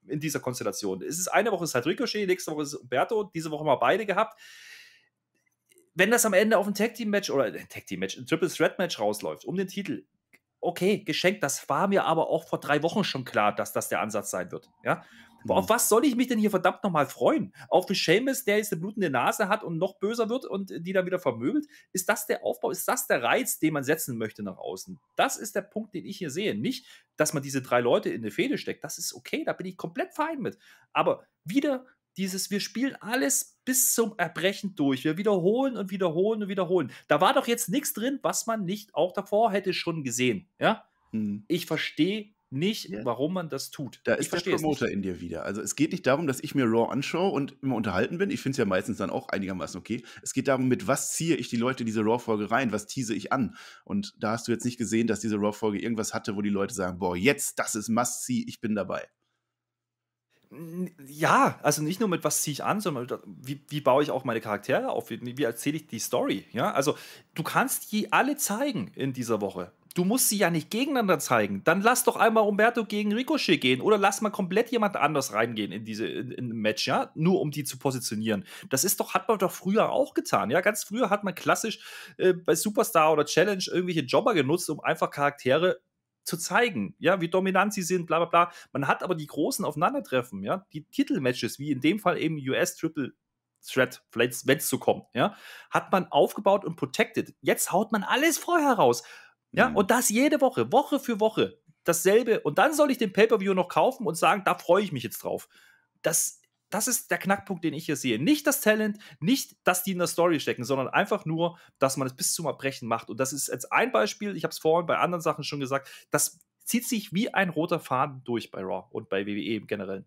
in dieser Konstellation. Es ist eine Woche ist halt Ricochet, nächste Woche ist Umberto, diese Woche mal beide gehabt. Wenn das am Ende auf ein Tag Team Match oder ein äh, Tag Team Match, ein Triple Threat Match rausläuft, um den Titel, okay, geschenkt, das war mir aber auch vor drei Wochen schon klar, dass das der Ansatz sein wird. Ja? Auf mhm. was soll ich mich denn hier verdammt nochmal freuen? Auf den Seamus, der jetzt eine blutende Nase hat und noch böser wird und die dann wieder vermöbelt? Ist das der Aufbau? Ist das der Reiz, den man setzen möchte nach außen? Das ist der Punkt, den ich hier sehe. Nicht, dass man diese drei Leute in eine Fehde steckt. Das ist okay, da bin ich komplett fein mit. Aber wieder dieses, wir spielen alles bis zum Erbrechen durch. Wir wiederholen und wiederholen und wiederholen. Da war doch jetzt nichts drin, was man nicht auch davor hätte schon gesehen. Ja? Hm. Ich verstehe nicht, ja. warum man das tut. Da ich ist der Promoter in dir wieder. Also es geht nicht darum, dass ich mir Raw anschaue und immer unterhalten bin. Ich finde es ja meistens dann auch einigermaßen okay. Es geht darum, mit was ziehe ich die Leute in diese Raw-Folge rein, was tease ich an. Und da hast du jetzt nicht gesehen, dass diese Raw-Folge irgendwas hatte, wo die Leute sagen, boah, jetzt, das ist Must-See, ich bin dabei. Ja, also nicht nur mit was ziehe ich an, sondern wie, wie baue ich auch meine Charaktere auf, wie, wie erzähle ich die Story. Ja, also du kannst die alle zeigen in dieser Woche du musst sie ja nicht gegeneinander zeigen. Dann lass doch einmal Umberto gegen Ricochet gehen oder lass mal komplett jemand anders reingehen in diese in, in Match, ja, nur um die zu positionieren. Das ist doch hat man doch früher auch getan, ja. Ganz früher hat man klassisch äh, bei Superstar oder Challenge irgendwelche Jobber genutzt, um einfach Charaktere zu zeigen, ja, wie dominant sie sind, bla bla bla. Man hat aber die großen Aufeinandertreffen, ja, die Titelmatches, wie in dem Fall eben US Triple Threat, vielleicht wenn es so kommt, ja, hat man aufgebaut und protected. Jetzt haut man alles vorher raus. Ja, mhm. und das jede Woche, Woche für Woche. Dasselbe. Und dann soll ich den Pay-Per-View noch kaufen und sagen, da freue ich mich jetzt drauf. Das, das ist der Knackpunkt, den ich hier sehe. Nicht das Talent, nicht, dass die in der Story stecken, sondern einfach nur, dass man es bis zum Erbrechen macht. Und das ist jetzt ein Beispiel, ich habe es vorhin bei anderen Sachen schon gesagt, das zieht sich wie ein roter Faden durch bei Raw und bei WWE im Generellen.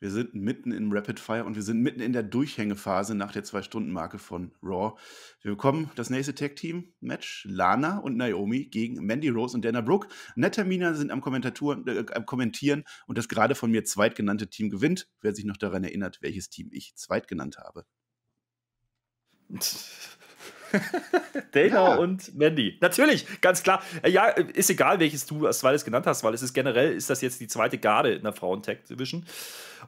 Wir sind mitten im Rapid Fire und wir sind mitten in der Durchhängephase nach der Zwei-Stunden-Marke von Raw. Wir bekommen das nächste Tag-Team-Match. Lana und Naomi gegen Mandy Rose und Dana Brooke. Netta Mina sind am, äh, am Kommentieren und das gerade von mir zweitgenannte Team gewinnt. Wer sich noch daran erinnert, welches Team ich zweitgenannt habe. Dana ja. und Mandy. Natürlich, ganz klar. Äh, ja, äh, ist egal, welches du als zweites genannt hast, weil es ist generell, ist das jetzt die zweite Garde in der Frauen-Tech-Division.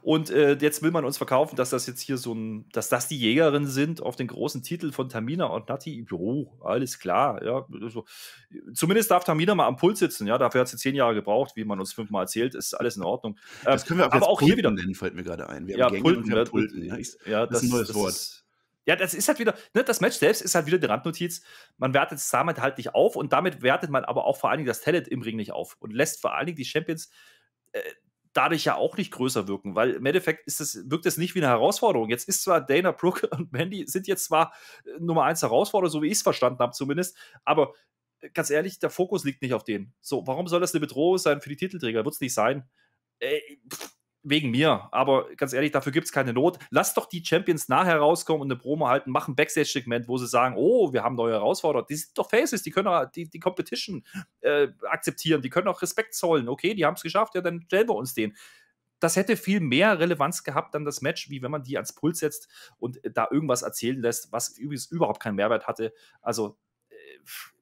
Und äh, jetzt will man uns verkaufen, dass das jetzt hier so ein, dass das die Jägerinnen sind auf den großen Titel von Tamina und Nati. Jo, alles klar. Ja, so. Also, zumindest darf Tamina mal am Pult sitzen. Ja, dafür hat sie zehn Jahre gebraucht, wie man uns fünfmal erzählt. Ist alles in Ordnung. Das ähm, können wir auch aber auch Pulten hier wieder nennen, fällt mir gerade ein. Wir ja, haben Pulten, und wir haben ne? Pulten. Ja, ich, ja das, das, ist ein neues das Wort. Ist, ja, das ist halt wieder, ne, das Match selbst ist halt wieder die Randnotiz. Man wertet es damit halt nicht auf und damit wertet man aber auch vor allen Dingen das Talent im Ring nicht auf und lässt vor allen Dingen die Champions äh, dadurch ja auch nicht größer wirken, weil im Endeffekt ist das, wirkt es nicht wie eine Herausforderung. Jetzt ist zwar Dana Brooke und Mandy sind jetzt zwar äh, Nummer eins Herausforderer, so wie ich es verstanden habe zumindest, aber äh, ganz ehrlich, der Fokus liegt nicht auf denen. So, warum soll das eine Bedrohung sein für die Titelträger? Wird es nicht sein. Ey, äh, pff, Wegen mir, aber ganz ehrlich, dafür gibt es keine Not. Lass doch die Champions nachher rauskommen und eine Promo halten, machen Backstage-Segment, wo sie sagen, oh, wir haben neue Herausforderer. Die sind doch Faces, die können die, die Competition äh, akzeptieren, die können auch Respekt zollen. Okay, die haben es geschafft, ja, dann stellen wir uns den das hätte viel mehr Relevanz gehabt dann das Match, wie wenn man die ans Pult setzt und da irgendwas erzählen lässt, was übrigens überhaupt keinen Mehrwert hatte. Also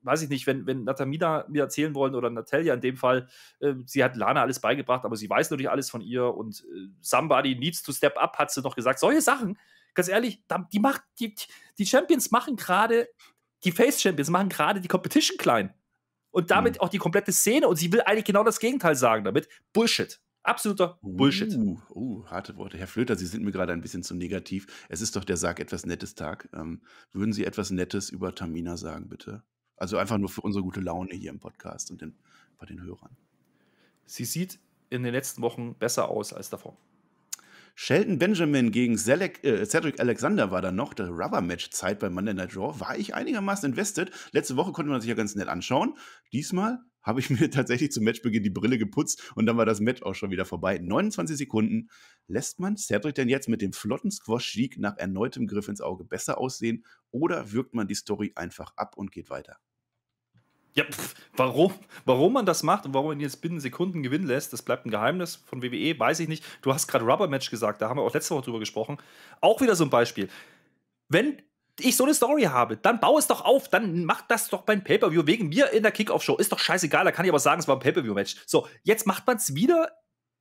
weiß ich nicht, wenn, wenn Natamina mir erzählen wollen oder Natalia in dem Fall, äh, sie hat Lana alles beigebracht, aber sie weiß natürlich alles von ihr und äh, somebody needs to step up, hat sie noch gesagt. Solche Sachen, ganz ehrlich, die, macht, die, die Champions machen gerade, die Face Champions machen gerade die Competition klein. Und damit mhm. auch die komplette Szene. Und sie will eigentlich genau das Gegenteil sagen damit. Bullshit. Absoluter Bullshit. Uh, uh, harte Worte. Herr Flöter, Sie sind mir gerade ein bisschen zu negativ. Es ist doch der Sarg etwas Nettes Tag. Ähm, würden Sie etwas Nettes über Tamina sagen, bitte? Also einfach nur für unsere gute Laune hier im Podcast und den, bei den Hörern. Sie sieht in den letzten Wochen besser aus als davor. Shelton Benjamin gegen Selec, äh, Cedric Alexander war dann noch. Der Rubber-Match-Zeit bei Monday Night Raw war ich einigermaßen invested. Letzte Woche konnte man sich ja ganz nett anschauen. Diesmal habe ich mir tatsächlich zum Matchbeginn die Brille geputzt und dann war das Match auch schon wieder vorbei. 29 Sekunden. Lässt man Cedric denn jetzt mit dem flotten Squash-Sieg nach erneutem Griff ins Auge besser aussehen oder wirkt man die Story einfach ab und geht weiter? Ja, pf, warum, warum man das macht und warum man jetzt binnen Sekunden gewinnen lässt, das bleibt ein Geheimnis von WWE, weiß ich nicht. Du hast gerade Rubber Match gesagt, da haben wir auch letzte Woche drüber gesprochen. Auch wieder so ein Beispiel. Wenn ich so eine Story habe, dann baue es doch auf, dann macht das doch beim Pay-Per-View wegen mir in der Kickoff-Show. Ist doch scheißegal, da kann ich aber sagen, es war ein Pay-Per-View-Match. So, jetzt macht man es wieder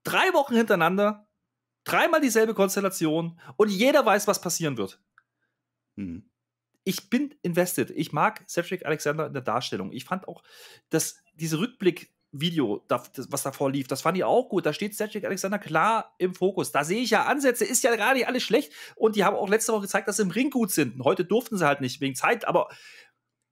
drei Wochen hintereinander, dreimal dieselbe Konstellation und jeder weiß, was passieren wird. Hm ich bin invested. Ich mag Cedric Alexander in der Darstellung. Ich fand auch, dass diese Rückblick Video, was davor lief. Das fand ich auch gut. Da steht Cedric Alexander klar im Fokus. Da sehe ich ja Ansätze, ist ja gerade nicht alles schlecht. Und die haben auch letzte Woche gezeigt, dass sie im Ring gut sind. Und heute durften sie halt nicht wegen Zeit, aber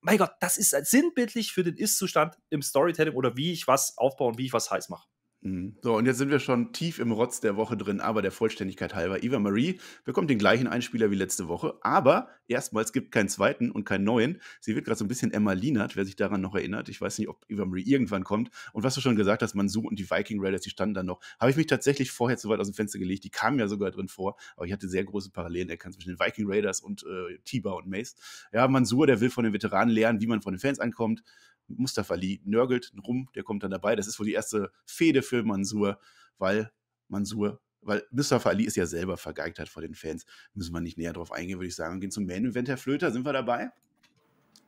mein Gott, das ist sinnbildlich für den Ist-Zustand im Storytelling oder wie ich was aufbaue und wie ich was heiß mache. Mhm. So, und jetzt sind wir schon tief im Rotz der Woche drin, aber der Vollständigkeit halber. Eva Marie bekommt den gleichen Einspieler wie letzte Woche, aber erstmals gibt keinen zweiten und keinen neuen. Sie wird gerade so ein bisschen Emma Lienert, wer sich daran noch erinnert. Ich weiß nicht, ob Eva Marie irgendwann kommt. Und was du schon gesagt hast, Mansu und die Viking Raiders, die standen da noch. Habe ich mich tatsächlich vorher zu weit aus dem Fenster gelegt. Die kamen ja sogar drin vor, aber ich hatte sehr große Parallelen erkannt zwischen den Viking Raiders und äh, Tiba und Mace. Ja, Mansur, der will von den Veteranen lernen, wie man von den Fans ankommt. Mustafa Ali nörgelt rum, der kommt dann dabei. Das ist wohl die erste Fehde für Mansur, weil Mansur, weil Mustafa Ali ist ja selber vergeigt hat vor den Fans. Müssen wir nicht näher drauf eingehen, würde ich sagen. Gehen zum Main Event, Herr Flöter, sind wir dabei?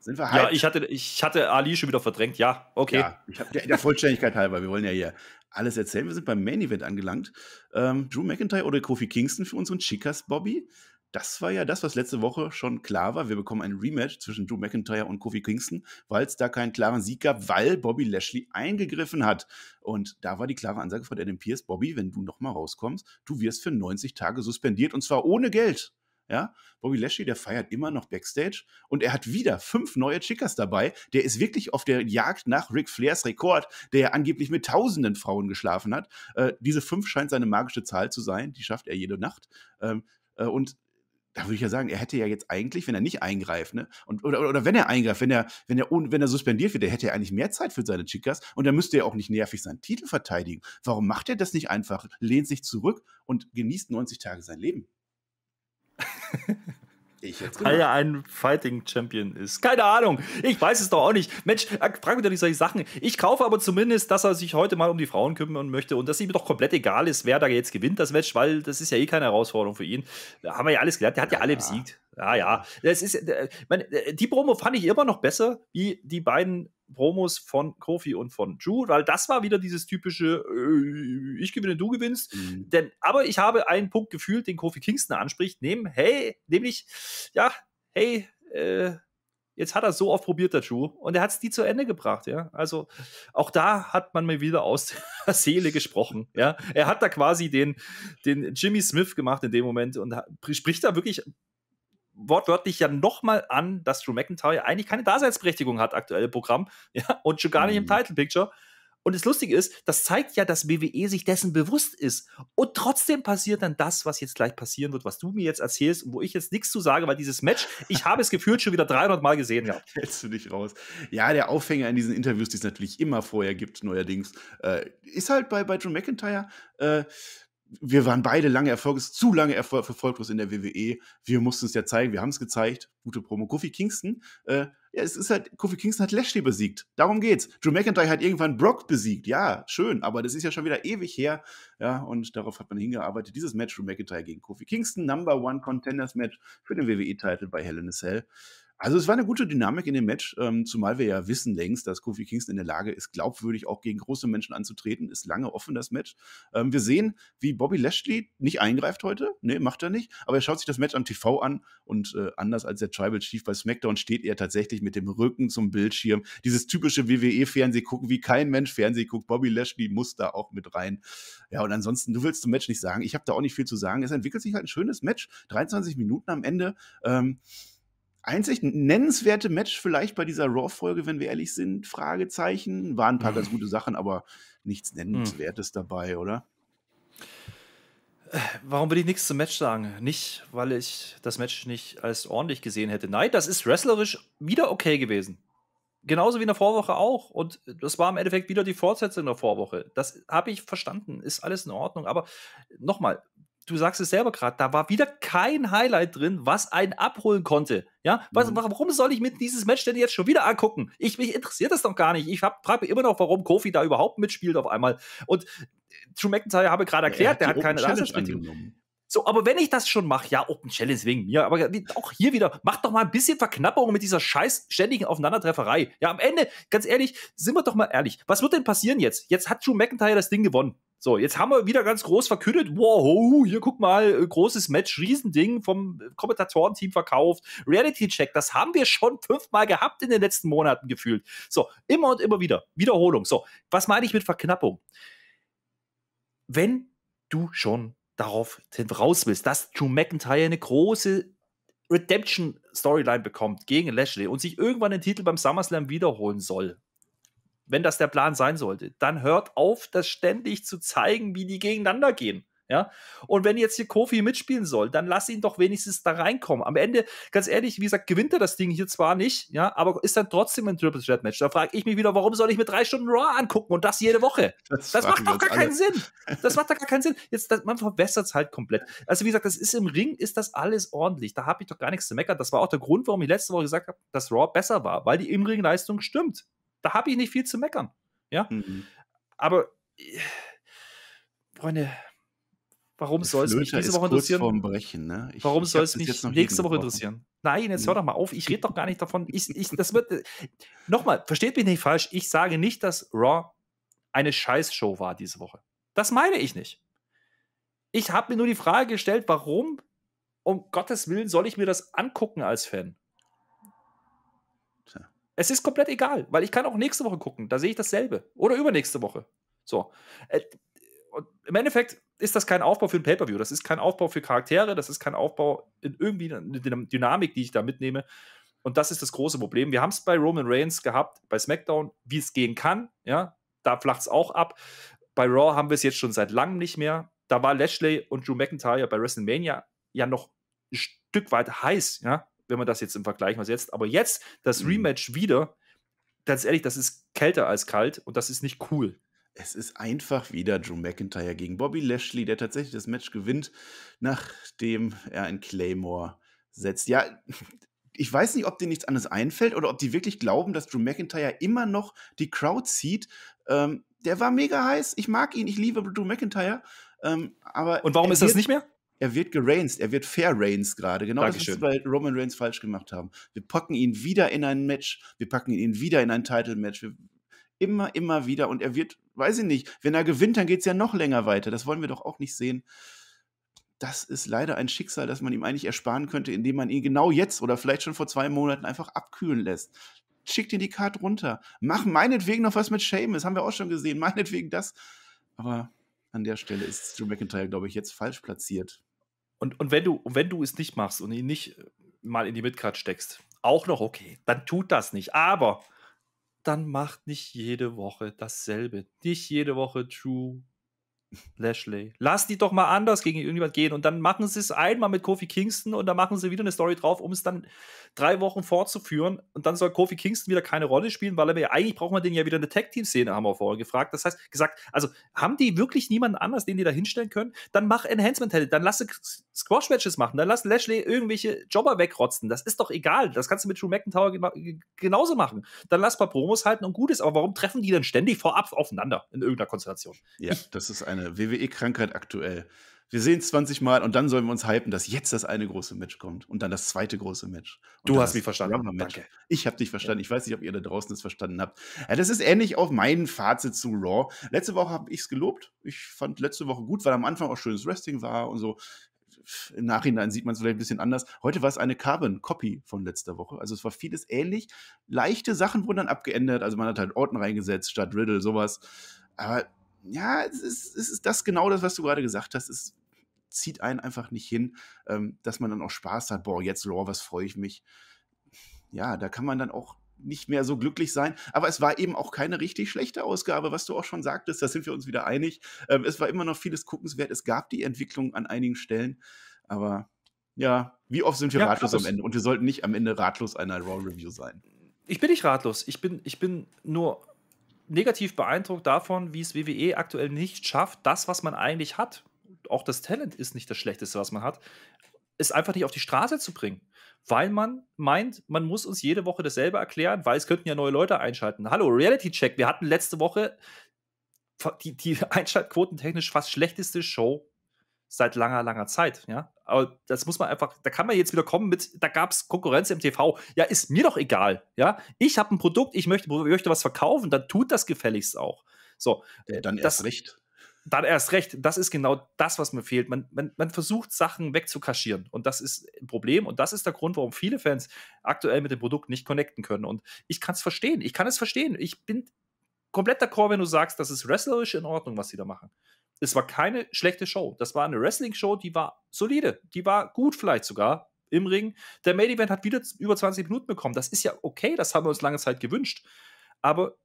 Sind wir hyped? Ja, ich hatte, ich hatte Ali schon wieder verdrängt. Ja, okay. Ja, hab, der, Vollständigkeit halber, wir wollen ja hier alles erzählen. Wir sind beim Main Event angelangt. Ähm, Drew McIntyre oder Kofi Kingston für unseren Chicas Bobby das war ja das, was letzte Woche schon klar war. Wir bekommen ein Rematch zwischen Drew McIntyre und Kofi Kingston, weil es da keinen klaren Sieg gab, weil Bobby Lashley eingegriffen hat. Und da war die klare Ansage von Adam Pierce, Bobby, wenn du nochmal rauskommst, du wirst für 90 Tage suspendiert und zwar ohne Geld. Ja, Bobby Lashley, der feiert immer noch Backstage und er hat wieder fünf neue Chickas dabei. Der ist wirklich auf der Jagd nach Ric Flairs Rekord, der angeblich mit tausenden Frauen geschlafen hat. Äh, diese fünf scheint seine magische Zahl zu sein, die schafft er jede Nacht. Ähm, äh, und da würde ich ja sagen, er hätte ja jetzt eigentlich, wenn er nicht eingreift, ne, und, oder, oder, wenn er eingreift, wenn er, wenn er, wenn er suspendiert wird, der hätte ja eigentlich mehr Zeit für seine Chicas und dann müsste er auch nicht nervig seinen Titel verteidigen. Warum macht er das nicht einfach? Lehnt sich zurück und genießt 90 Tage sein Leben. Ich jetzt Weil er ein Fighting Champion ist. Keine Ahnung. Ich weiß es doch auch nicht. Mensch, äh, frag mich doch nicht solche Sachen. Ich kaufe aber zumindest, dass er sich heute mal um die Frauen kümmern möchte und dass ihm doch komplett egal ist, wer da jetzt gewinnt das Match, weil das ist ja eh keine Herausforderung für ihn. Da haben wir ja alles gelernt. Der hat ja, ja alle besiegt. Ja, ja. Das ist, äh, meine, äh, die Promo fand ich immer noch besser, wie die beiden Promos von Kofi und von Drew, weil das war wieder dieses typische äh, Ich gewinne, du gewinnst. Mhm. Denn, aber ich habe einen Punkt gefühlt, den Kofi Kingston anspricht, nehmen, hey, nämlich, ja, hey, äh, jetzt hat er so oft probiert, der Drew, und er hat es die zu Ende gebracht, ja. Also auch da hat man mir wieder aus der Seele gesprochen, ja. Er hat da quasi den, den Jimmy Smith gemacht in dem Moment und spricht da wirklich wortwörtlich ja nochmal an, dass Drew McIntyre eigentlich keine Daseinsberechtigung hat, aktuell im Programm, ja, und schon gar nicht im mhm. Title Picture. Und das Lustige ist, das zeigt ja, dass WWE sich dessen bewusst ist. Und trotzdem passiert dann das, was jetzt gleich passieren wird, was du mir jetzt erzählst und wo ich jetzt nichts zu sage, weil dieses Match, ich habe es gefühlt schon wieder 300 Mal gesehen gehabt. Ja. Hältst du dich raus? Ja, der Aufhänger in diesen Interviews, die es natürlich immer vorher gibt, neuerdings, äh, ist halt bei, bei Drew McIntyre, äh, wir waren beide lange erfolglos, zu lange erfol erfolglos in der WWE. Wir mussten es ja zeigen, wir haben es gezeigt. Gute Promo. Kofi Kingston, äh, ja, es ist halt, Kofi Kingston hat Lashley besiegt. Darum geht's. Drew McIntyre hat irgendwann Brock besiegt. Ja, schön, aber das ist ja schon wieder ewig her. Ja, und darauf hat man hingearbeitet. Dieses Match, Drew McIntyre gegen Kofi Kingston, Number One Contenders Match für den WWE-Titel bei Hell in a Cell. Also es war eine gute Dynamik in dem Match, ähm, zumal wir ja wissen längst, dass Kofi Kingston in der Lage ist, glaubwürdig auch gegen große Menschen anzutreten. Ist lange offen, das Match. Ähm, wir sehen, wie Bobby Lashley nicht eingreift heute. Nee, macht er nicht. Aber er schaut sich das Match am TV an und äh, anders als der Tribal Chief bei SmackDown steht er tatsächlich mit dem Rücken zum Bildschirm. Dieses typische WWE-Fernseh gucken, wie kein Mensch Fernseh guckt. Bobby Lashley muss da auch mit rein. Ja, und ansonsten, du willst zum Match nicht sagen. Ich habe da auch nicht viel zu sagen. Es entwickelt sich halt ein schönes Match. 23 Minuten am Ende. Ähm, einzig nennenswerte Match vielleicht bei dieser Raw-Folge, wenn wir ehrlich sind, Fragezeichen. Waren ein paar ganz gute Sachen, aber nichts hm. Nennenswertes mhm. dabei, oder? Äh, warum will ich nichts zum Match sagen? Nicht, weil ich das Match nicht als ordentlich gesehen hätte. Nein, das ist wrestlerisch wieder okay gewesen. Genauso wie in der Vorwoche auch. Und das war im Endeffekt wieder die Fortsetzung der Vorwoche. Das habe ich verstanden. Ist alles in Ordnung. Aber nochmal, du sagst es selber gerade, da war wieder kein Highlight drin, was einen abholen konnte. Ja, was, mhm. warum soll ich mir dieses Match denn jetzt schon wieder angucken? Ich, mich interessiert das doch gar nicht. Ich frage immer noch, warum Kofi da überhaupt mitspielt auf einmal. Und Drew McIntyre habe gerade erklärt, der hat keine Leistungsberechtigung. So, aber wenn ich das schon mache, ja, Open Challenge wegen mir, aber auch hier wieder, macht doch mal ein bisschen Verknappung mit dieser scheiß ständigen Aufeinandertrefferei. Ja, am Ende, ganz ehrlich, sind wir doch mal ehrlich, was wird denn passieren jetzt? Jetzt hat Drew McIntyre das Ding gewonnen. So, jetzt haben wir wieder ganz groß verkündet, wow, oh, hier guck mal, äh, großes Match, Riesending vom Kommentatorenteam verkauft, Reality Check, das haben wir schon fünfmal gehabt in den letzten Monaten gefühlt. So, immer und immer wieder, Wiederholung. So, was meine ich mit Verknappung? Wenn du schon darauf raus willst, dass Drew McIntyre eine große Redemption-Storyline bekommt gegen Lashley und sich irgendwann den Titel beim SummerSlam wiederholen soll, wenn das der Plan sein sollte, dann hört auf, das ständig zu zeigen, wie die gegeneinander gehen. Ja? Und wenn jetzt hier Kofi mitspielen soll, dann lass ihn doch wenigstens da reinkommen. Am Ende, ganz ehrlich, wie gesagt, gewinnt er das Ding hier zwar nicht, ja, aber ist dann trotzdem ein Triple Threat Match. Da frage ich mich wieder, warum soll ich mir drei Stunden Raw angucken und das jede Woche? Das, das macht doch gar alle. keinen Sinn. Das macht doch gar keinen Sinn. Jetzt, das, man verbessert es halt komplett. Also, wie gesagt, das ist im Ring, ist das alles ordentlich. Da habe ich doch gar nichts zu meckern. Das war auch der Grund, warum ich letzte Woche gesagt habe, dass Raw besser war, weil die Im-Ring-Leistung stimmt. Da habe ich nicht viel zu meckern. Ja. Mhm. Aber, äh, Freunde, Warum soll es mich diese Woche interessieren? Brechen, ne? ich, Warum soll es mich nächste Woche interessieren? Nein, jetzt hör doch mal auf. Ich rede doch gar nicht davon. Ich, ich, das wird. Äh, Nochmal, versteht mich nicht falsch. Ich sage nicht, dass Raw eine Scheißshow war diese Woche. Das meine ich nicht. Ich habe mir nur die Frage gestellt, warum, um Gottes Willen, soll ich mir das angucken als Fan? Es ist komplett egal, weil ich kann auch nächste Woche gucken. Da sehe ich dasselbe. Oder übernächste Woche. So. Äh, und im Endeffekt ist das kein Aufbau für ein Pay-Per-View. Das ist kein Aufbau für Charaktere, das ist kein Aufbau in irgendwie eine Dynamik, die ich da mitnehme. Und das ist das große Problem. Wir haben es bei Roman Reigns gehabt, bei SmackDown, wie es gehen kann. Ja, da flacht es auch ab. Bei Raw haben wir es jetzt schon seit langem nicht mehr. Da war Lashley und Drew McIntyre bei WrestleMania ja noch ein Stück weit heiß, ja, wenn man das jetzt im Vergleich mal setzt. Aber jetzt das mhm. Rematch wieder, ganz ehrlich, das ist kälter als kalt und das ist nicht cool es ist einfach wieder Drew McIntyre gegen Bobby Lashley, der tatsächlich das Match gewinnt, nachdem er ein Claymore setzt. Ja, ich weiß nicht, ob denen nichts anderes einfällt oder ob die wirklich glauben, dass Drew McIntyre immer noch die Crowd zieht. Ähm, der war mega heiß. Ich mag ihn, ich liebe Drew McIntyre. Ähm, aber Und warum ist das nicht mehr? er wird gerainsed, er wird fair rainsed gerade. Genau Dankeschön. das, was wir bei Roman Reigns falsch gemacht haben. Wir packen ihn wieder in ein Match, wir packen ihn wieder in ein Title-Match, wir Immer, immer wieder. Und er wird, weiß ich nicht, wenn er gewinnt, dann geht es ja noch länger weiter. Das wollen wir doch auch nicht sehen. Das ist leider ein Schicksal, das man ihm eigentlich ersparen könnte, indem man ihn genau jetzt oder vielleicht schon vor zwei Monaten einfach abkühlen lässt schickt dir die Karte runter. Mach meinetwegen noch was mit Seamus, haben wir auch schon gesehen. Meinetwegen das. Aber an der Stelle ist Drew McIntyre, glaube ich, jetzt falsch platziert. Und, und, wenn du, wenn du es nicht machst und ihn nicht äh, mal in die Midcard steckst, auch noch okay, dann tut das nicht. Aber dann macht nicht jede Woche dasselbe. Nicht jede Woche True Lashley. Lass die doch mal anders gegen irgendjemand gehen und dann machen sie es einmal mit Kofi Kingston und dann machen sie wieder eine Story drauf, um es dann drei Wochen fortzuführen und dann soll Kofi Kingston wieder keine Rolle spielen, weil er ja eigentlich braucht man den ja wieder in der Tag-Team-Szene, haben wir vorher gefragt. Das heißt, gesagt, also haben die wirklich niemanden anders, den die da hinstellen können? Dann mach enhancement talent dann lasse Squash-Matches machen, dann lass Lashley irgendwelche Jobber wegrotzen. Das ist doch egal. Das kannst du mit Drew McIntyre genauso machen. Dann lass ein paar Promos halten und gut ist. Aber warum treffen die dann ständig vorab aufeinander in irgendeiner Konstellation? Ja, das ist eine WWE-Krankheit aktuell wir sehen es 20 Mal und dann sollen wir uns hypen, dass jetzt das eine große Match kommt und dann das zweite große Match. Und du hast mich verstanden. Ich habe dich verstanden. Ja. Ich weiß nicht, ob ihr da draußen das verstanden habt. Ja, das ist ähnlich auch mein Fazit zu Raw. Letzte Woche habe ich es gelobt. Ich fand letzte Woche gut, weil am Anfang auch schönes Wrestling war und so. Im Nachhinein sieht man es vielleicht ein bisschen anders. Heute war es eine Carbon-Copy von letzter Woche. Also es war vieles ähnlich. Leichte Sachen wurden dann abgeändert. Also man hat halt Orten reingesetzt statt Riddle, sowas. Aber ja, es ist, es ist das genau das, was du gerade gesagt hast. Es zieht einen einfach nicht hin, ähm, dass man dann auch Spaß hat. Boah, jetzt Lore, was freue ich mich. Ja, da kann man dann auch nicht mehr so glücklich sein. Aber es war eben auch keine richtig schlechte Ausgabe, was du auch schon sagtest. Da sind wir uns wieder einig. Ähm, es war immer noch vieles guckenswert. Es gab die Entwicklung an einigen Stellen. Aber ja, wie oft sind wir ja, ratlos am Ende? Und wir sollten nicht am Ende ratlos einer Raw Review sein. Ich bin nicht ratlos. Ich bin, ich bin nur negativ beeindruckt davon, wie es WWE aktuell nicht schafft, das, was man eigentlich hat, auch das Talent ist nicht das Schlechteste, was man hat, es einfach nicht auf die Straße zu bringen. Weil man meint, man muss uns jede Woche dasselbe erklären, weil es könnten ja neue Leute einschalten. Hallo, Reality Check. Wir hatten letzte Woche die, die Einschaltquoten fast schlechteste Show seit langer, langer Zeit, ja. Aber das muss man einfach, da kann man jetzt wieder kommen mit, da gab es Konkurrenz im TV. Ja, ist mir doch egal, ja. Ich habe ein Produkt, ich möchte, möchte was verkaufen, dann tut das gefälligst auch. So, ja, dann erst recht. Dann erst recht. Das ist genau das, was mir fehlt. Man, man, man versucht, Sachen wegzukaschieren. Und das ist ein Problem. Und das ist der Grund, warum viele Fans aktuell mit dem Produkt nicht connecten können. Und ich kann es verstehen. Ich kann es verstehen. Ich bin komplett d'accord, wenn du sagst, das ist wrestlerisch in Ordnung, was sie da machen es war keine schlechte Show. Das war eine Wrestling-Show, die war solide. Die war gut vielleicht sogar im Ring. Der Main Event hat wieder über 20 Minuten bekommen. Das ist ja okay, das haben wir uns lange Zeit gewünscht. Aber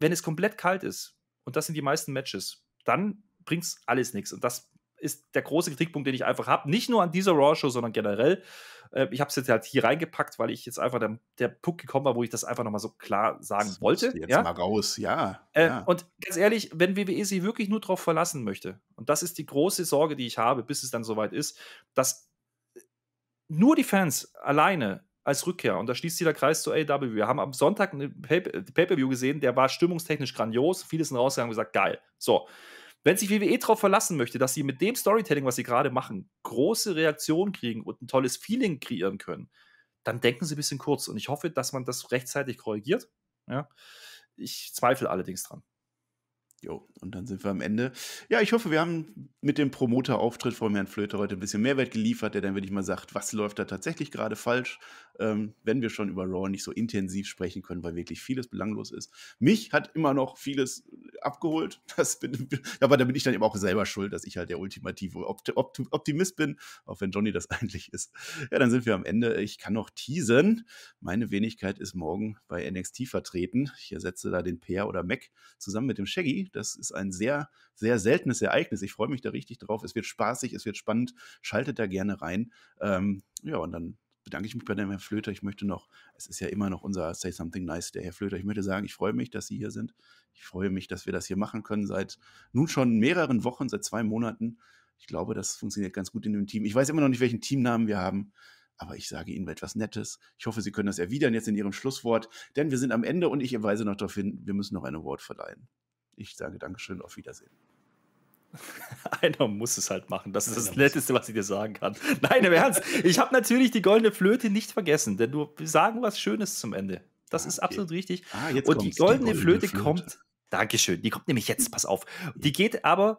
wenn es komplett kalt ist, und das sind die meisten Matches, dann bringt es alles nichts. Und das ist der große Kritikpunkt, den ich einfach habe. Nicht nur an dieser Raw-Show, sondern generell. Äh, ich habe es jetzt halt hier reingepackt, weil ich jetzt einfach der, der Punkt gekommen war, wo ich das einfach nochmal so klar sagen das wollte. Jetzt ja? mal raus, ja, äh, ja, Und ganz ehrlich, wenn WWE sich wirklich nur darauf verlassen möchte, und das ist die große Sorge, die ich habe, bis es dann soweit ist, dass äh, nur die Fans alleine als Rückkehr. Und da schließt jeder Kreis zu AW. Wir haben am Sonntag einen äh, Pay-Per-View gesehen, der war stimmungstechnisch grandios. Viele sind rausgegangen und gesagt, geil. So. Wenn sich WWE darauf verlassen möchte, dass sie mit dem Storytelling, was sie gerade machen, große Reaktionen kriegen und ein tolles Feeling kreieren können, dann denken sie ein bisschen kurz. Und ich hoffe, dass man das rechtzeitig korrigiert. Ja? Ich zweifle allerdings dran. Jo, und dann sind wir am Ende. Ja, ich hoffe, wir haben mit dem Promoter-Auftritt von Herrn Flöter heute ein bisschen Mehrwert geliefert, der dann wirklich mal sagt, was läuft da tatsächlich gerade falsch, ähm, wenn wir schon über Raw nicht so intensiv sprechen können, weil wirklich vieles belanglos ist. Mich hat immer noch vieles abgeholt. Das bin, aber da bin ich dann eben auch selber schuld, dass ich halt der ultimative Opt Opt Optimist bin, auch wenn Johnny das eigentlich ist. Ja, dann sind wir am Ende. Ich kann noch teasen. Meine Wenigkeit ist morgen bei NXT vertreten. Ich ersetze da den Peer oder Mac zusammen mit dem Shaggy. Das ist ein sehr, sehr seltenes Ereignis. Ich freue mich da richtig drauf. Es wird spaßig, es wird spannend. Schaltet da gerne rein. Ähm, ja, und dann bedanke ich mich bei dem Herrn Flöter. Ich möchte noch, es ist ja immer noch unser Say Something Nice, der Herr Flöter. Ich möchte sagen, ich freue mich, dass Sie hier sind. Ich freue mich, dass wir das hier machen können seit nun schon mehreren Wochen, seit zwei Monaten. Ich glaube, das funktioniert ganz gut in dem Team. Ich weiß immer noch nicht, welchen Teamnamen wir haben, aber ich sage Ihnen etwas Nettes. Ich hoffe, Sie können das erwidern jetzt in Ihrem Schlusswort, denn wir sind am Ende und ich weise noch darauf hin, wir müssen noch ein Award verleihen. Ich sage Dankeschön, auf Wiedersehen. Einer muss es halt machen. Das ist Einer das Netteste, was ich dir sagen kann. Nein, im Ernst. Ich habe natürlich die goldene Flöte nicht vergessen, denn du sagen was Schönes zum Ende. Das ah, ist okay. absolut richtig. Ah, und die goldene, die goldene, Flöte, Flöte kommt. Dankeschön. Die kommt nämlich jetzt. Hm. Pass auf. Die geht aber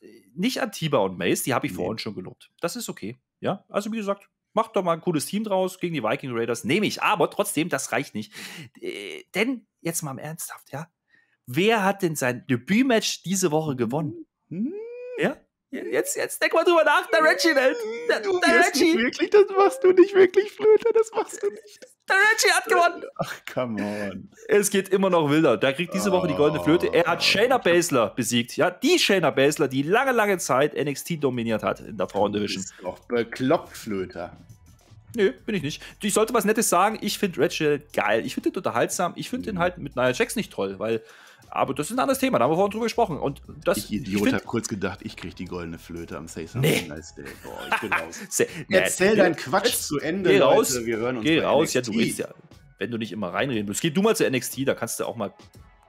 äh, nicht an Tiba und Mace. Die habe ich nee. vorhin schon gelobt. Das ist okay. Ja, also wie gesagt, macht doch mal ein cooles Team draus gegen die Viking Raiders. Nehme ich. Aber trotzdem, das reicht nicht. Äh, denn jetzt mal ernsthaft, ja. Wer hat denn sein Debütmatch diese Woche gewonnen? Mhm. Hm. Ja? Jetzt, jetzt denk mal drüber nach, der Reggie Welt. Der, du der Reggie. Wirklich, das machst du nicht wirklich, Flöter, das machst du nicht. Der Reggie hat gewonnen. Ach, come on. Es geht immer noch wilder. Der kriegt diese Woche die goldene Flöte. Er hat oh. Shayna Baszler besiegt. Ja, die Shayna Baszler, die lange, lange Zeit NXT dominiert hat in der Frauen Division. Du bist doch bekloppt, Flöter. Nö, bin ich nicht. Ich sollte was Nettes sagen. Ich finde Reggie geil. Ich finde den unterhaltsam. Ich finde den mhm. halt mit Nia Jax nicht toll, weil aber das ist ein anderes Thema, da haben wir vorhin drüber gesprochen. Und das, ich Idiot, ich hab kurz gedacht, ich krieg die goldene Flöte am Say Something nee. Nice Day. Boah, ich bin raus. Äh, Erzähl deinen Quatsch zu Ende, geh raus, Leute. Wir hören uns Geh raus, NXT. ja, du bist ja, wenn du nicht immer reinreden willst. Geh du mal zu NXT, da kannst du auch mal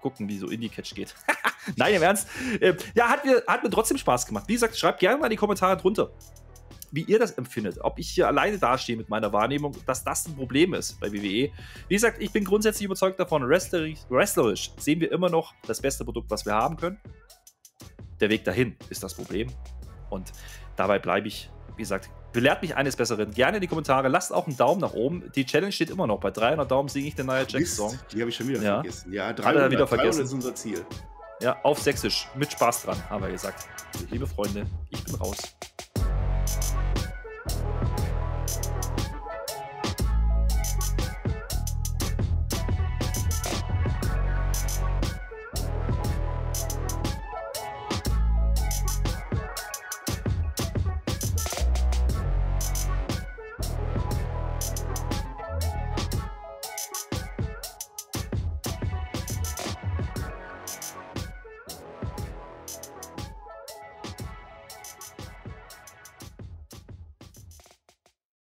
gucken, wie so Indie-Catch geht. Nein, im Ernst. Ähm, ja, hat mir, hat mir trotzdem Spaß gemacht. Wie gesagt, schreib gerne mal in die Kommentare drunter wie ihr das empfindet, ob ich hier alleine dastehe mit meiner Wahrnehmung, dass das ein Problem ist bei WWE. Wie gesagt, ich bin grundsätzlich überzeugt davon, wrestlerisch, sehen wir immer noch das beste Produkt, was wir haben können. Der Weg dahin ist das Problem. Und dabei bleibe ich, wie gesagt, belehrt mich eines Besseren. Gerne in die Kommentare. Lasst auch einen Daumen nach oben. Die Challenge steht immer noch. Bei 300 Daumen singe ich den Nia jackson Song. Die habe ich schon wieder ja. vergessen. Ja, 300, wieder vergessen. 300 ist unser Ziel. Ja, auf Sächsisch. Mit Spaß dran, haben wir gesagt. Liebe Freunde, ich bin raus.